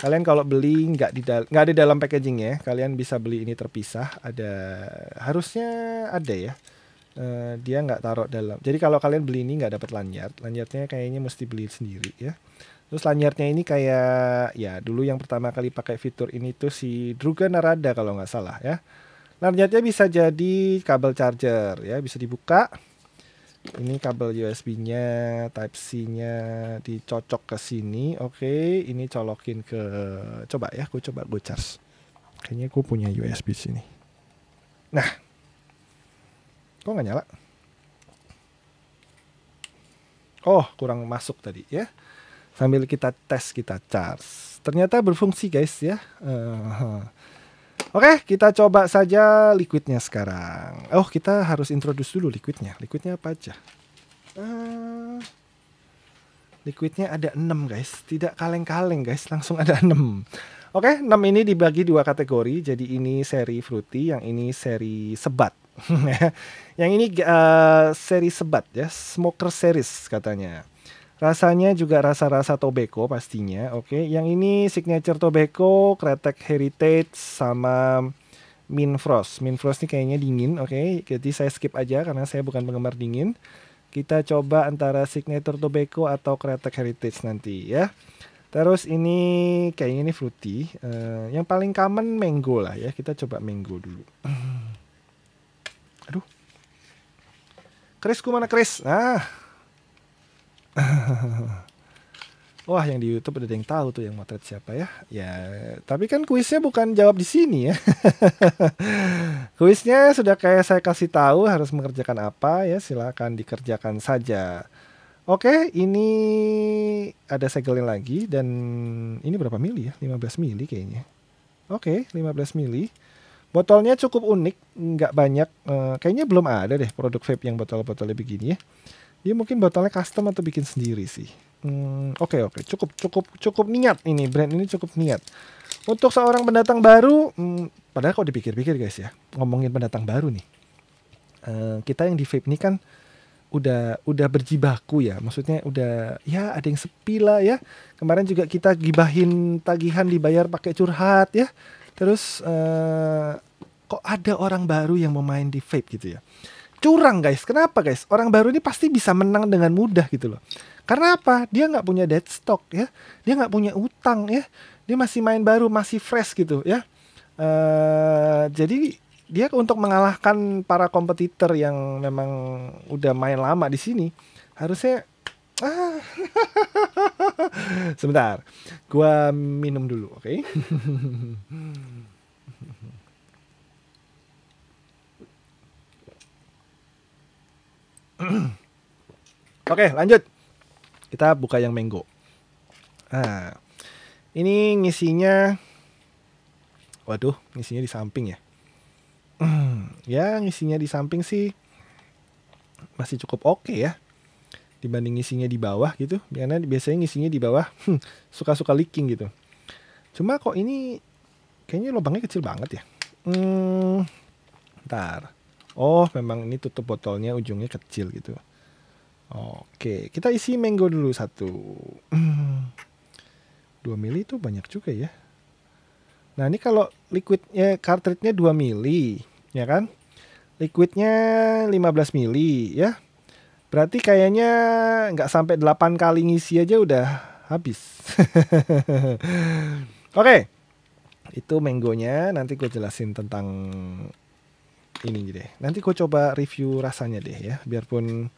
kalian kalau beli nggak di nggak ada dalam packaging ya. Kalian bisa beli ini terpisah. Ada harusnya ada ya. Uh, dia nggak taruh dalam. Jadi kalau kalian beli ini nggak dapat lanyard. Lanyardnya kayaknya mesti beli sendiri ya. Terus lanyardnya ini kayak ya dulu yang pertama kali pakai fitur ini tuh si Druga Narada kalau nggak salah ya. Lanyardnya bisa jadi kabel charger ya, bisa dibuka. Ini kabel USB-nya, Type C-nya dicocok ke sini. Oke, ini colokin ke coba ya, gue coba gue charge. Kayaknya gue punya USB sini. Nah, kok nggak nyala? Oh, kurang masuk tadi ya sambil kita tes kita charge ternyata berfungsi guys ya uh, Oke, okay, kita coba saja liquidnya sekarang. Oh, kita harus introduce dulu liquidnya. Liquidnya apa aja? Uh, liquidnya ada 6 guys. Tidak kaleng-kaleng guys, langsung ada 6. Oke, okay, 6 ini dibagi dua kategori. Jadi ini seri fruity, yang ini seri sebat. yang ini uh, seri sebat ya, smoker series katanya. Rasanya juga rasa-rasa tobacco pastinya. Oke, okay. yang ini signature tobacco, kretek heritage sama min frost. min frost ini kayaknya dingin, oke. Okay. Jadi saya skip aja karena saya bukan penggemar dingin. Kita coba antara signature tobacco atau kretek heritage nanti ya. Terus ini kayaknya ini fruity. Uh, yang paling common mango lah ya. Kita coba mango dulu. Aduh. Chris, mana Chris? Nah, Wah, yang di YouTube ada yang tahu tuh yang motret siapa ya? Ya, tapi kan kuisnya bukan jawab di sini ya. kuisnya sudah kayak saya kasih tahu harus mengerjakan apa ya, silakan dikerjakan saja. Oke, ini ada segelnya lagi dan ini berapa mili ya? 15 mili kayaknya. Oke, 15 mili. Botolnya cukup unik, nggak banyak. Uh, kayaknya belum ada deh produk vape yang botol-botolnya begini ya. Dia mungkin botolnya custom atau bikin sendiri sih. Oke hmm, oke okay, okay. cukup cukup cukup niat ini brand ini cukup niat. Untuk seorang pendatang baru, hmm, padahal kalau dipikir-pikir guys ya ngomongin pendatang baru nih, uh, kita yang di vape ini kan udah udah berjibaku ya maksudnya udah ya ada yang sepi lah ya kemarin juga kita gibahin tagihan dibayar pakai curhat ya terus uh, kok ada orang baru yang mau main di vape gitu ya curang guys. Kenapa guys? Orang baru ini pasti bisa menang dengan mudah gitu loh. Karena apa? Dia nggak punya dead stock ya. Dia nggak punya utang ya. Dia masih main baru, masih fresh gitu ya. Uh, jadi dia untuk mengalahkan para kompetitor yang memang udah main lama di sini harusnya ah. sebentar gua minum dulu oke okay? Oke, lanjut. Kita buka yang mango. Nah, ini ngisinya Waduh, ngisinya di samping ya. ya, ngisinya di samping sih masih cukup oke okay ya. Dibanding ngisinya di bawah gitu. Karena biasanya ngisinya di bawah suka-suka leaking gitu. Cuma kok ini kayaknya lubangnya kecil banget ya. Hmm, ntar. Oh, memang ini tutup botolnya ujungnya kecil gitu. Oke, kita isi mango dulu satu. dua mili itu banyak juga ya. Nah, ini kalau liquidnya cartridge-nya 2 mili, ya kan? Liquidnya belas mili ya. Berarti kayaknya nggak sampai delapan kali ngisi aja udah habis. Oke. itu Itu manggonya, nanti gue jelasin tentang ini deh. Nanti gue coba review rasanya deh ya, biarpun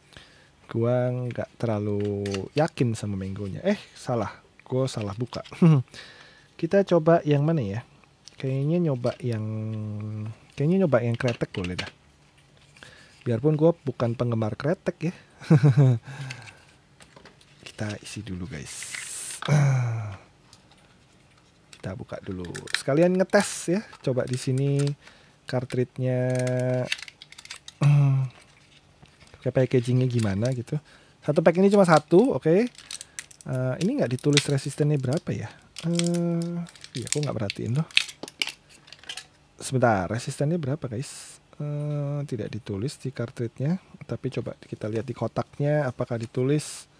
gue nggak terlalu yakin sama menggonya. Eh, salah, gue salah buka. Kita coba yang mana ya? Kayaknya nyoba yang kayaknya nyoba yang kretek boleh dah. Biarpun gue bukan penggemar kretek ya. Kita isi dulu guys. Kita buka dulu. Sekalian ngetes ya. Coba di sini cartridge-nya eh, kayak packagingnya gimana gitu satu pack ini cuma satu oke okay. uh, eh, ini nggak ditulis resistennya berapa ya uh, iya aku nggak perhatiin loh sebentar resistennya berapa guys uh, tidak ditulis di cartridge-nya tapi coba kita lihat di kotaknya apakah ditulis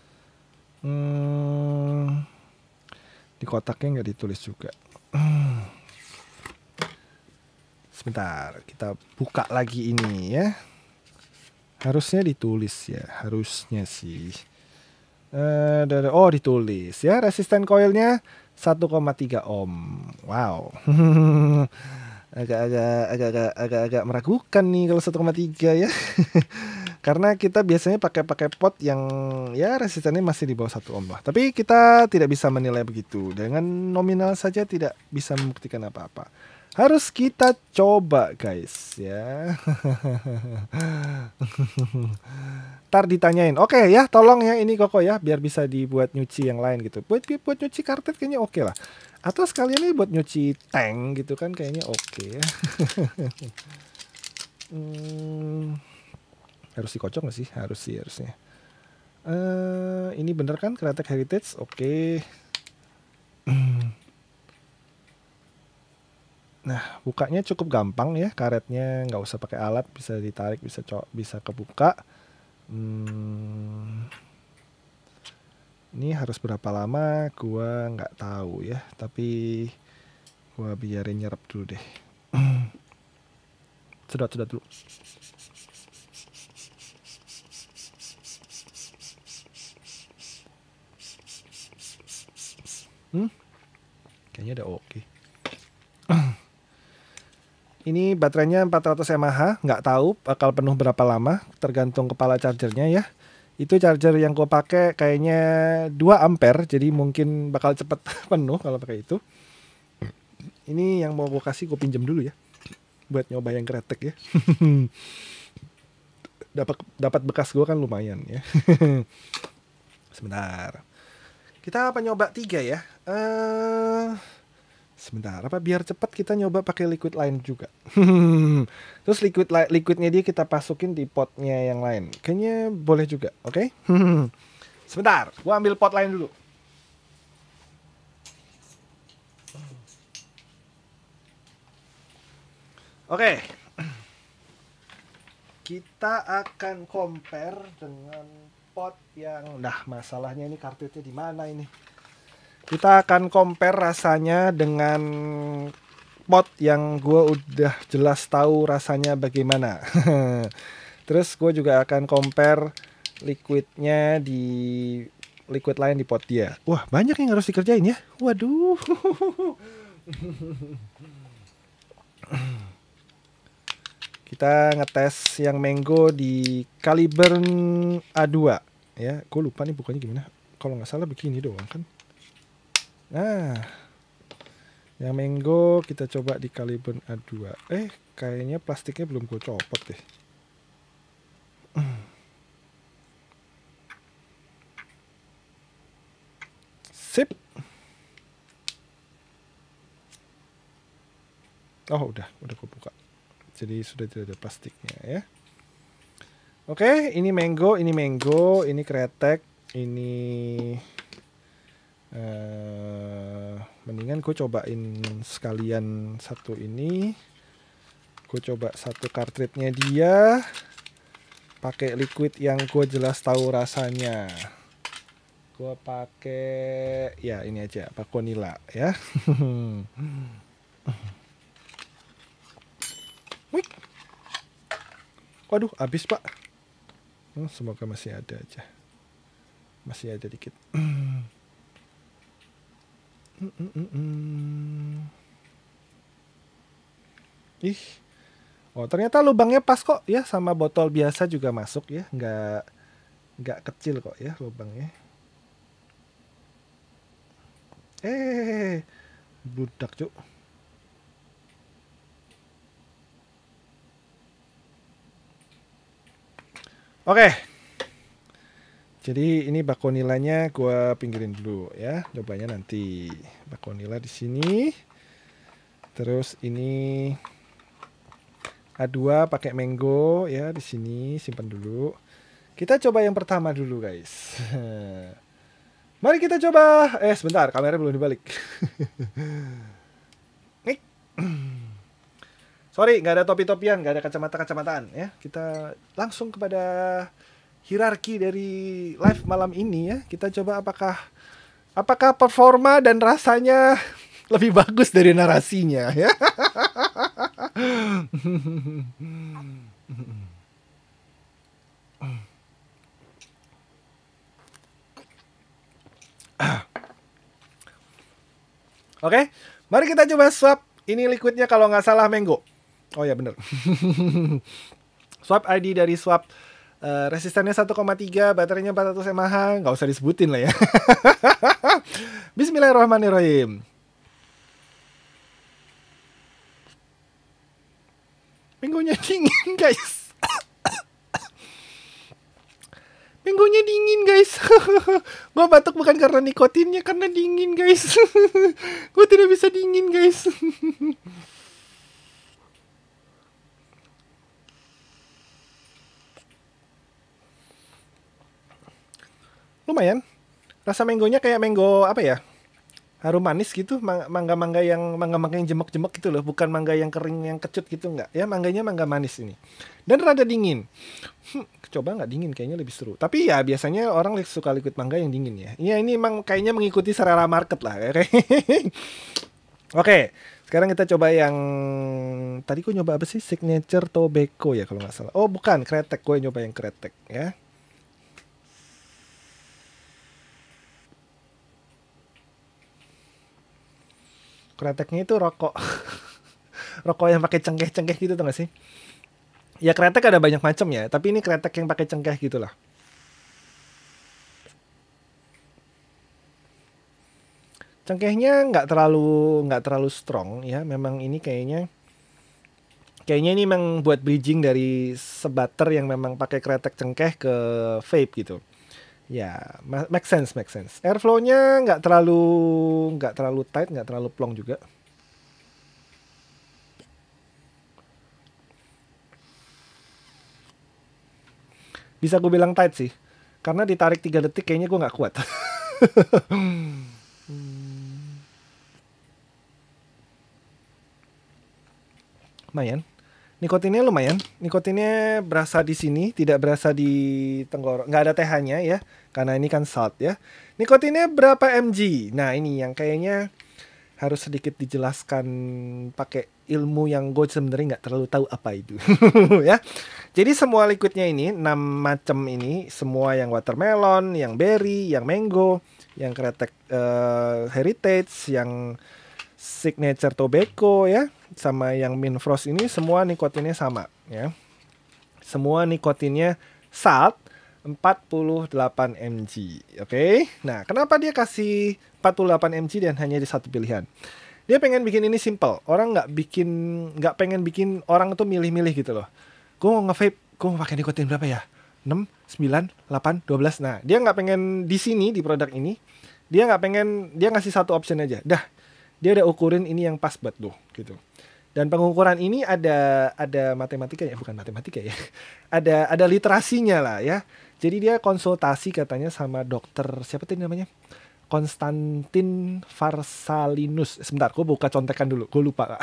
hmm, di kotaknya nggak ditulis juga hmm. Bentar, kita buka lagi ini ya. Harusnya ditulis ya, harusnya sih. Uh, oh ditulis ya resisten koilnya 1,3 ohm. Wow. agak-agak agak-agak agak-agak meragukan nih kalau 1,3 ya. Karena kita biasanya pakai pakai pot yang ya resistennya masih di bawah 1 ohm lah. Tapi kita tidak bisa menilai begitu. Dengan nominal saja tidak bisa membuktikan apa-apa harus kita coba guys ya ntar ditanyain oke okay, ya tolong ya ini koko ya biar bisa dibuat nyuci yang lain gitu buat buat nyuci karpet kayaknya oke okay lah atau sekalian ini buat nyuci tank gitu kan kayaknya oke okay ya hmm, harus dikocok nggak sih harus sih harusnya uh, ini bener kan kreatif heritage oke okay. Hmm. Nah, bukanya cukup gampang ya, karetnya nggak usah pakai alat, bisa ditarik, bisa cok, bisa kebuka. Hmm, ini harus berapa lama? Gua nggak tahu ya, tapi gua biarin nyerap dulu deh. sudah sudah dulu. Hmm? Kayaknya udah oke. Okay. Ini baterainya 400 mAh, nggak tahu bakal penuh berapa lama, tergantung kepala chargernya ya. Itu charger yang gue pakai kayaknya 2 ampere, jadi mungkin bakal cepet penuh kalau pakai itu. Ini yang mau gue kasih gue pinjam dulu ya, buat nyoba yang kretek ya. dapat dapat bekas gue kan lumayan ya. Sebentar. Kita apa nyoba tiga ya? Eh... Uh sebentar apa biar cepat kita nyoba pakai liquid lain juga terus liquid liquidnya dia kita pasukin di potnya yang lain kayaknya boleh juga oke okay? sebentar gua ambil pot lain dulu oke okay. kita akan compare dengan pot yang nah masalahnya ini kartunya di mana ini kita akan compare rasanya dengan pot yang gue udah jelas tahu rasanya bagaimana. Terus gue juga akan compare liquidnya di liquid lain di pot dia. Wah banyak yang harus dikerjain ya. Waduh. Kita ngetes yang mango di kaliber A2 ya. Gue lupa nih bukannya gimana. Kalau nggak salah begini doang kan. Nah, yang mango kita coba di kaliber A2. Eh, kayaknya plastiknya belum gue copot deh. Sip. Oh, udah, udah gue buka. Jadi sudah tidak ada plastiknya ya. Oke, ini mango, ini mango, ini kretek, ini Eh, mendingan gue cobain sekalian satu ini gue coba satu cartridge-nya dia pakai liquid yang gue jelas tahu rasanya gue pakai ya ini aja pak bakonila ya Wih. waduh habis pak hmm, semoga masih ada aja masih ada dikit Ih. Oh, ternyata lubangnya pas kok ya sama botol biasa juga masuk ya. Nggak nggak kecil kok ya lubangnya. Eh, budak cuk. Oke, okay. Jadi ini bakonilanya gua pinggirin dulu ya, cobanya nanti. Bakonila di sini. Terus ini A2 pakai mango ya di sini simpan dulu. Kita coba yang pertama dulu guys. Mari kita coba. Eh sebentar, kamera belum dibalik. Sorry, nggak ada topi-topian, nggak ada kacamata-kacamataan ya. Kita langsung kepada hierarki dari live malam ini ya. Kita coba apakah apakah performa dan rasanya lebih bagus dari narasinya ya. Oke, mari kita coba swap. Ini liquidnya kalau nggak salah mango. Oh ya bener. swap ID dari swap Eh, resistannya 1,3, baterainya 400 mAh, nggak usah disebutin lah ya. Bismillahirrahmanirrahim. Minggunya dingin guys. Minggunya dingin guys. Gua batuk bukan karena nikotinnya, karena dingin guys. Gua tidak bisa dingin guys. lumayan. Rasa menggonya kayak menggo apa ya? Harum manis gitu, mangga-mangga yang mangga-mangga yang jemek-jemek gitu loh, bukan mangga yang kering yang kecut gitu enggak. Ya mangganya mangga manis ini. Dan rada dingin. Hmm, coba nggak dingin kayaknya lebih seru. Tapi ya biasanya orang suka liquid mangga yang dingin ya. Iya, ini emang kayaknya mengikuti selera market lah. Oke, sekarang kita coba yang tadi gue nyoba apa sih? Signature Tobacco ya kalau nggak salah. Oh bukan, kretek. Gue nyoba yang kretek ya. kreteknya itu rokok rokok yang pakai cengkeh-cengkeh gitu tuh gak sih ya kretek ada banyak macam ya tapi ini kretek yang pakai cengkeh gitulah cengkehnya nggak terlalu nggak terlalu strong ya memang ini kayaknya kayaknya ini memang buat bridging dari sebater yang memang pakai kretek cengkeh ke vape gitu ya make sense make sense airflow-nya nggak terlalu nggak terlalu tight nggak terlalu plong juga bisa gue bilang tight sih karena ditarik tiga detik kayaknya gue nggak kuat hmm. lumayan Nikotinnya lumayan. Nikotinnya berasa di sini, tidak berasa di tenggorok. Nggak ada TH-nya ya, karena ini kan salt ya. Nikotinnya berapa mg? Nah ini yang kayaknya harus sedikit dijelaskan pakai ilmu yang gue sebenarnya nggak terlalu tahu apa itu ya. Jadi semua liquidnya ini enam macam ini, semua yang watermelon, yang berry, yang mango, yang kretek uh, heritage, yang signature tobacco ya, sama yang min frost ini semua nikotinnya sama ya. Semua nikotinnya saat 48 mg. Oke. Okay? Nah, kenapa dia kasih 48 mg dan hanya di satu pilihan? Dia pengen bikin ini simple. Orang nggak bikin nggak pengen bikin orang tuh milih-milih gitu loh. Gue mau nge-vape, gue mau pakai nikotin berapa ya? 6, 9, 8, 12. Nah, dia nggak pengen di sini di produk ini. Dia nggak pengen dia ngasih satu option aja. Dah. Dia udah ukurin ini yang pas buat lo gitu. Dan pengukuran ini ada ada matematika ya, bukan matematika ya. Ada ada literasinya lah ya. Jadi dia konsultasi katanya sama dokter siapa tadi namanya? Konstantin Farsalinus. Sebentar, gue buka contekan dulu. Gue lupa. Kak.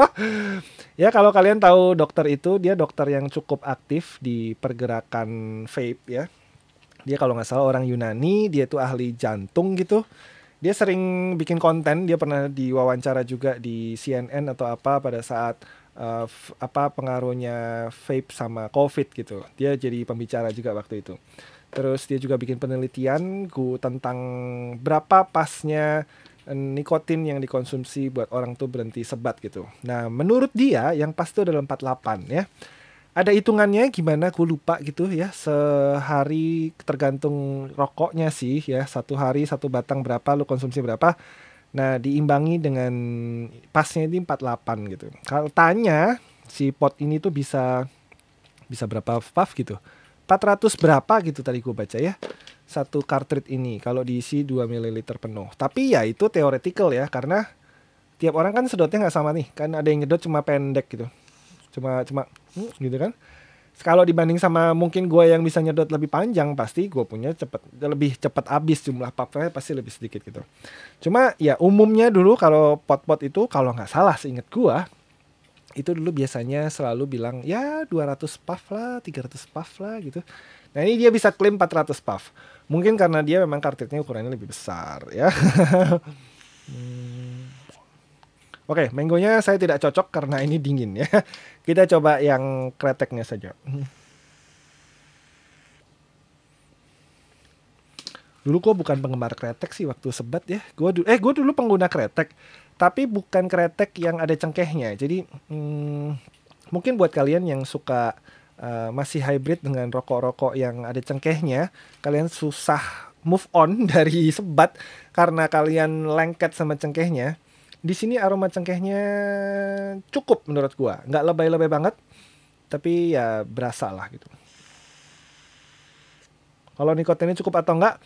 ya kalau kalian tahu dokter itu, dia dokter yang cukup aktif di pergerakan vape ya. Dia kalau nggak salah orang Yunani, dia tuh ahli jantung gitu dia sering bikin konten dia pernah diwawancara juga di CNN atau apa pada saat uh, apa pengaruhnya vape sama covid gitu dia jadi pembicara juga waktu itu terus dia juga bikin penelitian ku tentang berapa pasnya eh, nikotin yang dikonsumsi buat orang tuh berhenti sebat gitu nah menurut dia yang pas itu adalah 48 ya ada hitungannya gimana gue lupa gitu ya sehari tergantung rokoknya sih ya satu hari satu batang berapa lu konsumsi berapa nah diimbangi dengan pasnya ini 48 gitu kalau tanya si pot ini tuh bisa bisa berapa puff gitu 400 berapa gitu tadi gue baca ya satu cartridge ini kalau diisi 2 ml penuh. Tapi ya itu teoretikal ya karena tiap orang kan sedotnya nggak sama nih. Kan ada yang nyedot cuma pendek gitu cuma cuma hmm, gitu kan kalau dibanding sama mungkin gue yang bisa nyedot lebih panjang pasti gue punya cepet lebih cepat habis jumlah papelnya pasti lebih sedikit gitu cuma ya umumnya dulu kalau pot-pot itu kalau nggak salah seinget gue itu dulu biasanya selalu bilang ya 200 puff lah 300 puff lah gitu nah ini dia bisa klaim 400 puff mungkin karena dia memang kartetnya ukurannya lebih besar ya hmm. Oke, menggonya saya tidak cocok karena ini dingin ya. Kita coba yang kreteknya saja. Dulu gue bukan penggemar kretek sih waktu sebat ya. Gua dulu, eh gue dulu pengguna kretek, tapi bukan kretek yang ada cengkehnya. Jadi hmm, mungkin buat kalian yang suka uh, masih hybrid dengan rokok-rokok yang ada cengkehnya, kalian susah move on dari sebat karena kalian lengket sama cengkehnya di sini aroma cengkehnya cukup menurut gua, nggak lebay-lebay banget, tapi ya berasa lah gitu. Kalau nikotinnya cukup atau enggak,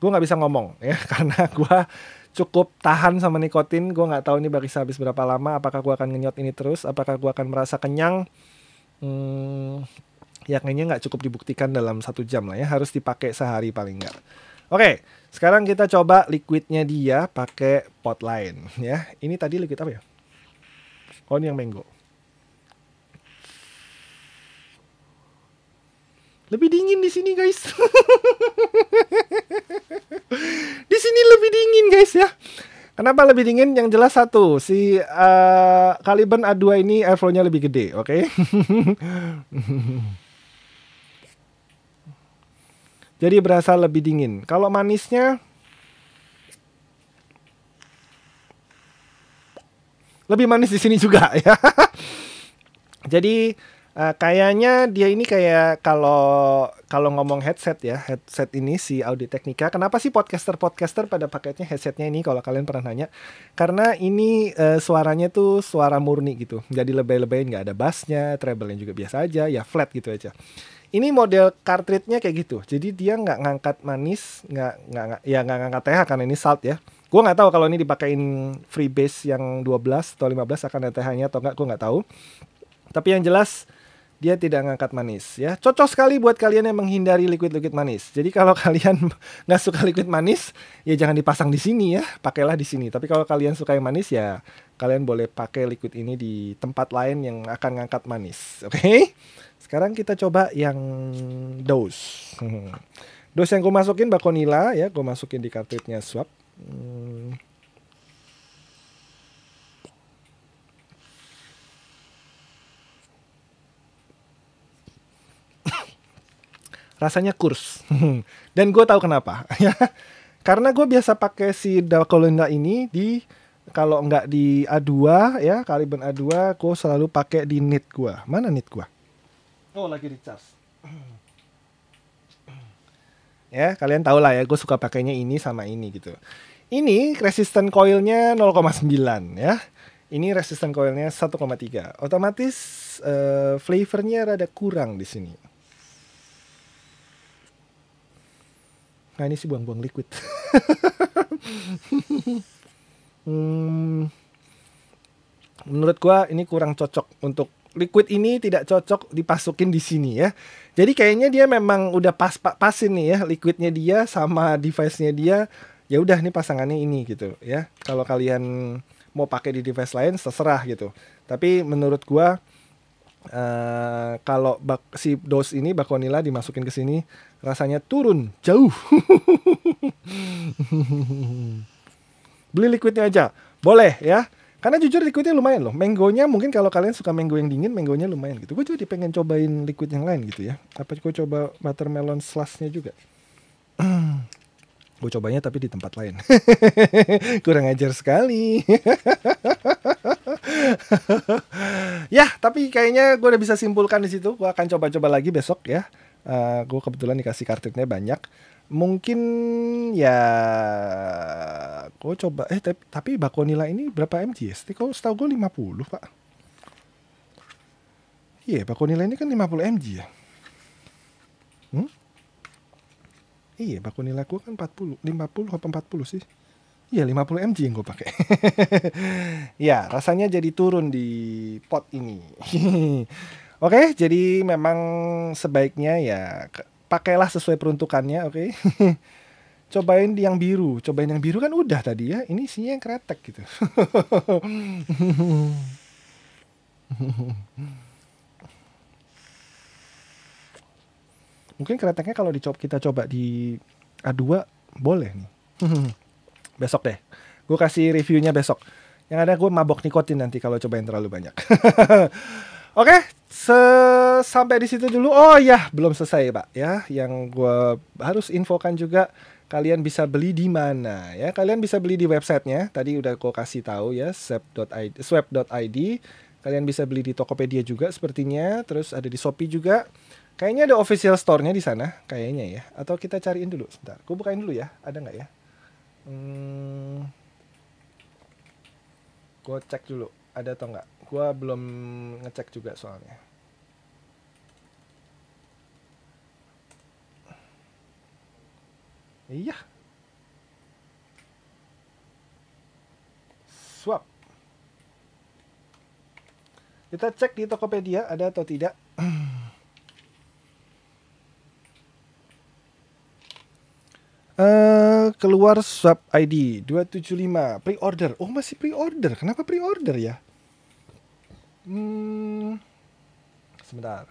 gua nggak bisa ngomong ya karena gua cukup tahan sama nikotin. gua nggak tahu ini bakal habis berapa lama. Apakah gua akan ngenyot ini terus? Apakah gua akan merasa kenyang? Hmm, yang kayaknya nggak cukup dibuktikan dalam satu jam lah ya. Harus dipakai sehari paling nggak. Oke, sekarang kita coba liquidnya dia pakai pot lain ya. Ini tadi liquid apa ya? Oh, ini yang mango. Lebih dingin di sini, guys. di sini lebih dingin, guys ya. Kenapa lebih dingin? Yang jelas satu, si uh, eh, Caliban A2 ini airflow-nya lebih gede, oke? Okay? Jadi berasa lebih dingin. Kalau manisnya lebih manis di sini juga ya. Jadi uh, kayaknya dia ini kayak kalau kalau ngomong headset ya, headset ini si Audio Technica. Kenapa sih podcaster-podcaster pada paketnya headsetnya ini kalau kalian pernah nanya? Karena ini uh, suaranya tuh suara murni gitu. Jadi lebay-lebayin nggak ada bassnya, treble-nya juga biasa aja, ya flat gitu aja ini model cartridge-nya kayak gitu. Jadi dia nggak ngangkat manis, nggak nggak ya nggak ngangkat TH karena ini salt ya. Gue nggak tahu kalau ini dipakein free base yang 12 atau 15 akan ada TH-nya atau nggak, gue nggak tahu. Tapi yang jelas dia tidak ngangkat manis ya. Cocok sekali buat kalian yang menghindari liquid-liquid manis. Jadi kalau kalian nggak suka liquid manis, ya jangan dipasang di sini ya, pakailah di sini. Tapi kalau kalian suka yang manis ya kalian boleh pakai liquid ini di tempat lain yang akan ngangkat manis. Oke. Okay? Sekarang kita coba yang dose. Dose yang gue masukin bakonila ya, gue masukin di kartunya swab swap. Hmm. rasanya kurs. Dan gue tahu kenapa. Karena gue biasa pakai si Dakolenda ini di kalau nggak di A2 ya, kaliben A2, gue selalu pakai di knit gue. Mana knit gue? Oh, lagi di charge. ya, kalian tau lah ya, gue suka pakainya ini sama ini gitu. Ini resisten coilnya 0,9 ya. Ini resisten coilnya 1,3. Otomatis uh, flavornya rada kurang di sini. Nah ini sih buang-buang liquid. hmm, menurut gua ini kurang cocok untuk liquid ini tidak cocok dipasukin di sini ya. Jadi kayaknya dia memang udah pas pasin nih ya liquidnya dia sama device-nya dia. Ya udah nih pasangannya ini gitu ya. Kalau kalian mau pakai di device lain seserah gitu. Tapi menurut gua uh, kalau bak si dos ini bakonila dimasukin ke sini rasanya turun jauh. Beli liquidnya aja. Boleh ya. Karena jujur liquidnya lumayan loh. Menggonya mungkin kalau kalian suka menggo yang dingin, menggonya lumayan gitu. Gue juga pengen cobain liquid yang lain gitu ya. Apa gue coba watermelon slushnya juga. Gue cobanya tapi di tempat lain. Kurang ajar sekali. ya, tapi kayaknya gue udah bisa simpulkan di situ. Gue akan coba-coba lagi besok ya. Uh, eh, gue kebetulan dikasih kartunya banyak. Mungkin ya gue coba eh tapi, tapi bakonila ini berapa mg tapi ya? Kau setahu gue 50, Pak. Iya, yeah, bakonila ini kan 50 MG ya. Hmm? Iya, baku nilai gue kan 40, 50 atau 40 sih? Iya, 50 mg yang gue pakai. ya, rasanya jadi turun di pot ini. Oke, okay, jadi memang sebaiknya ya pakailah sesuai peruntukannya, oke. Okay? cobain yang biru, cobain yang biru kan udah tadi ya. Ini isinya yang kretek gitu. Mungkin kereteknya kalau dicop kita coba di A2 boleh nih. besok deh. Gue kasih reviewnya besok. Yang ada gue mabok nikotin nanti kalau cobain terlalu banyak. Oke, okay, sampai di situ dulu. Oh ya, belum selesai pak ya. Yang gue harus infokan juga kalian bisa beli di mana ya. Kalian bisa beli di websitenya. Tadi udah gue kasih tahu ya, swap.id. Swap.id. Kalian bisa beli di Tokopedia juga sepertinya. Terus ada di Shopee juga. Kayaknya ada official store-nya di sana, kayaknya ya. Atau kita cariin dulu, sebentar. Gue bukain dulu ya, ada nggak ya? Hmm, gue cek dulu, ada atau nggak. Gue belum ngecek juga soalnya. Iya. Swap. Kita cek di Tokopedia ada atau tidak. Uh, keluar swap ID 275 pre-order. Oh, masih pre-order. Kenapa pre-order ya? Hmm, sebentar.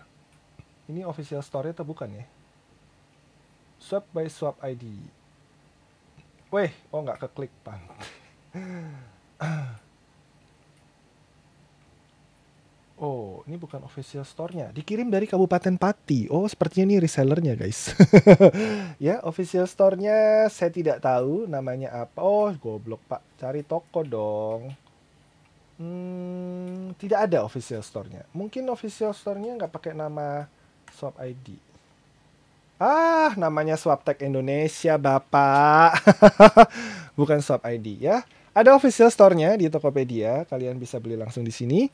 Ini official story atau bukan ya? Swap by swap ID. Weh, oh nggak keklik Bang. Oh, ini bukan official store-nya. Dikirim dari Kabupaten Pati. Oh, sepertinya ini resellernya, guys. ya, official store-nya saya tidak tahu namanya apa. Oh, goblok, Pak. Cari toko dong. Hmm, tidak ada official store-nya. Mungkin official store-nya nggak pakai nama Swap ID. Ah, namanya Swaptek Indonesia, Bapak. bukan Swap ID, ya. Ada official store-nya di Tokopedia. Kalian bisa beli langsung di sini.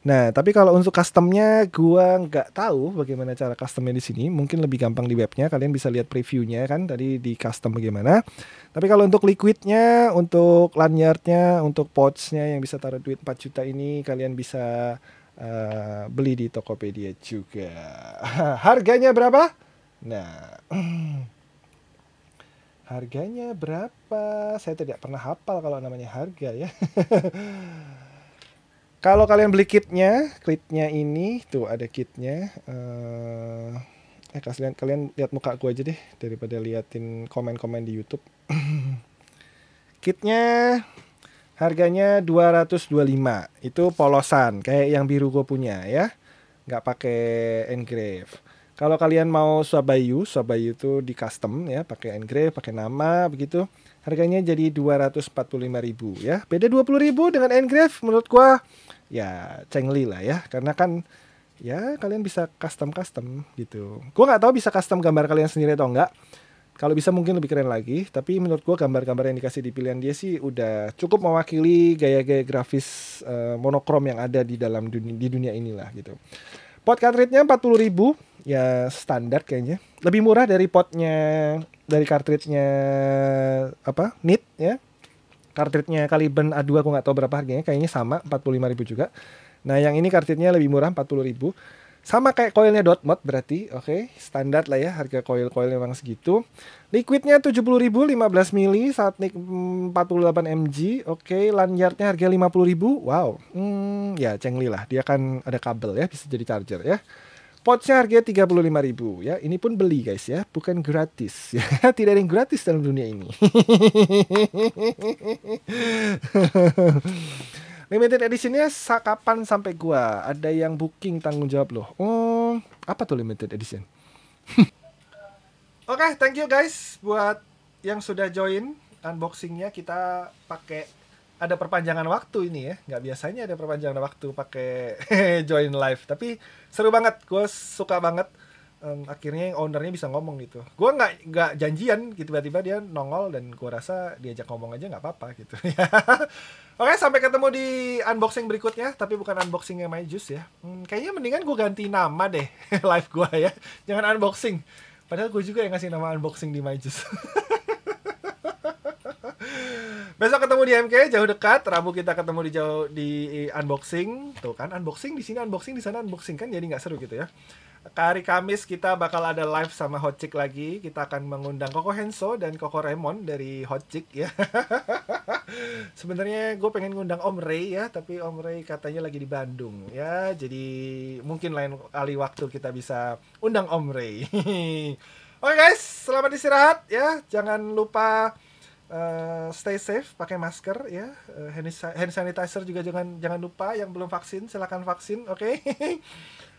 Nah, tapi kalau untuk customnya, gua nggak tahu bagaimana cara customnya di sini. Mungkin lebih gampang di webnya. Kalian bisa lihat previewnya kan tadi di custom bagaimana. Tapi kalau untuk liquidnya, untuk lanyardnya, untuk pouchnya yang bisa taruh duit 4 juta ini, kalian bisa uh, beli di Tokopedia juga. Harganya berapa? Nah, harganya berapa? Saya tidak pernah hafal kalau namanya harga ya. Kalau kalian beli kitnya, kitnya ini tuh ada kitnya. Uh, eh, eh kalian kalian lihat muka aku aja deh daripada liatin komen-komen di YouTube. kitnya harganya 225 itu polosan kayak yang biru gue punya ya nggak pakai engrave kalau kalian mau swabayu swabayu itu di custom ya pakai engrave pakai nama begitu harganya jadi 245.000 ya beda 20.000 dengan engrave menurut gua ya Chengli lah ya karena kan ya kalian bisa custom custom gitu gue nggak tahu bisa custom gambar kalian sendiri atau enggak kalau bisa mungkin lebih keren lagi tapi menurut gue gambar-gambar yang dikasih di pilihan dia sih udah cukup mewakili gaya-gaya grafis uh, monokrom yang ada di dalam dunia di dunia inilah gitu pot cartridge-nya 40 ribu ya standar kayaknya lebih murah dari potnya dari cartridge-nya apa nit ya cartridge Kaliben A2 aku nggak tahu berapa harganya, kayaknya sama 45.000 juga. Nah, yang ini kartridnya lebih murah 40.000. Sama kayak koilnya dot mod, berarti, oke, okay, standar lah ya harga koil-koil memang segitu. Liquidnya 70.000 15 mili saat 48 mg, mm, oke, okay, lanyardnya harga 50.000. Wow. Hmm, ya cengli lah, dia kan ada kabel ya, bisa jadi charger ya. Potnya harganya 35.000 ya. Ini pun beli guys ya, bukan gratis ya. Tidak ada yang gratis dalam dunia ini. Limited editionnya kapan sampai gua? Ada yang booking tanggung jawab loh. Oh, apa tuh limited edition? Oke, okay, thank you guys buat yang sudah join unboxingnya kita pakai ada perpanjangan waktu ini ya nggak biasanya ada perpanjangan waktu pakai join live tapi seru banget gue suka banget um, akhirnya yang ownernya bisa ngomong gitu gue nggak nggak janjian gitu tiba-tiba dia nongol dan gue rasa diajak ngomong aja nggak apa-apa gitu oke sampai ketemu di unboxing berikutnya tapi bukan unboxing yang main jus ya hmm, kayaknya mendingan gue ganti nama deh live gue ya jangan unboxing padahal gue juga yang ngasih nama unboxing di my jus Besok ketemu di MK jauh dekat. Rabu kita ketemu di jauh di unboxing. Tuh kan unboxing di sini unboxing di sana unboxing kan jadi nggak seru gitu ya. Hari Kamis kita bakal ada live sama Hot Chick lagi. Kita akan mengundang Koko Henso dan Koko Raymond dari Hot Chick ya. Sebenarnya gue pengen ngundang Om Ray ya, tapi Om Ray katanya lagi di Bandung ya. Jadi mungkin lain kali waktu kita bisa undang Om Ray. Oke okay guys, selamat istirahat ya. Jangan lupa Uh, stay safe, pakai masker ya, uh, hand sanitizer juga jangan jangan lupa. Yang belum vaksin silahkan vaksin, oke? Okay?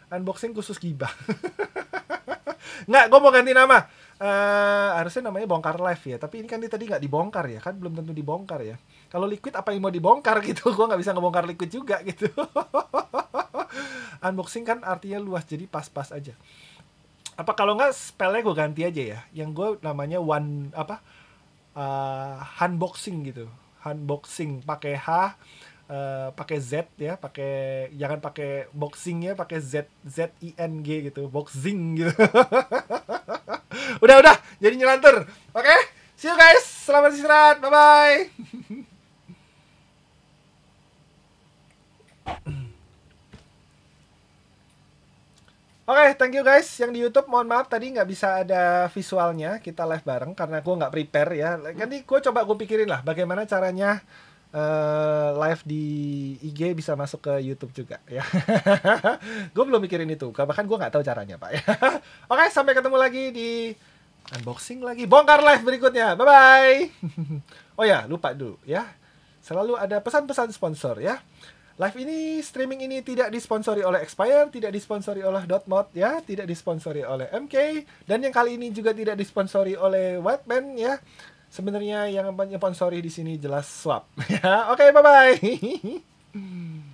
Unboxing khusus gibah. nggak, gue mau ganti nama. Uh, harusnya namanya bongkar live ya, tapi ini kan dia tadi nggak dibongkar ya, kan belum tentu dibongkar ya. Kalau liquid apa yang mau dibongkar gitu, gue nggak bisa ngebongkar liquid juga gitu. Unboxing kan artinya luas, jadi pas-pas aja. Apa kalau nggak spellnya gue ganti aja ya, yang gue namanya one apa? uh, eh, unboxing gitu unboxing pakai H uh, pakai Z ya pakai jangan pakai boxing ya pakai Z Z I N G gitu boxing gitu udah udah jadi nyelantur oke okay? see you guys selamat istirahat bye bye Oke, okay, thank you guys yang di YouTube. Mohon maaf tadi nggak bisa ada visualnya. Kita live bareng karena gue nggak prepare ya. Nanti gue coba gue pikirin lah bagaimana caranya uh, live di IG bisa masuk ke YouTube juga ya. gue belum mikirin itu. Bahkan gue nggak tahu caranya pak. Ya. Oke, okay, sampai ketemu lagi di unboxing lagi. Bongkar live berikutnya. Bye bye. oh ya, lupa dulu ya. Selalu ada pesan-pesan sponsor ya. Live ini, streaming ini tidak disponsori oleh Expire, tidak disponsori oleh Dotmod, ya, tidak disponsori oleh MK, dan yang kali ini juga tidak disponsori oleh Whiteman, ya. Sebenarnya yang menyponsori di sini jelas Swap. Ya, oke, okay, bye bye.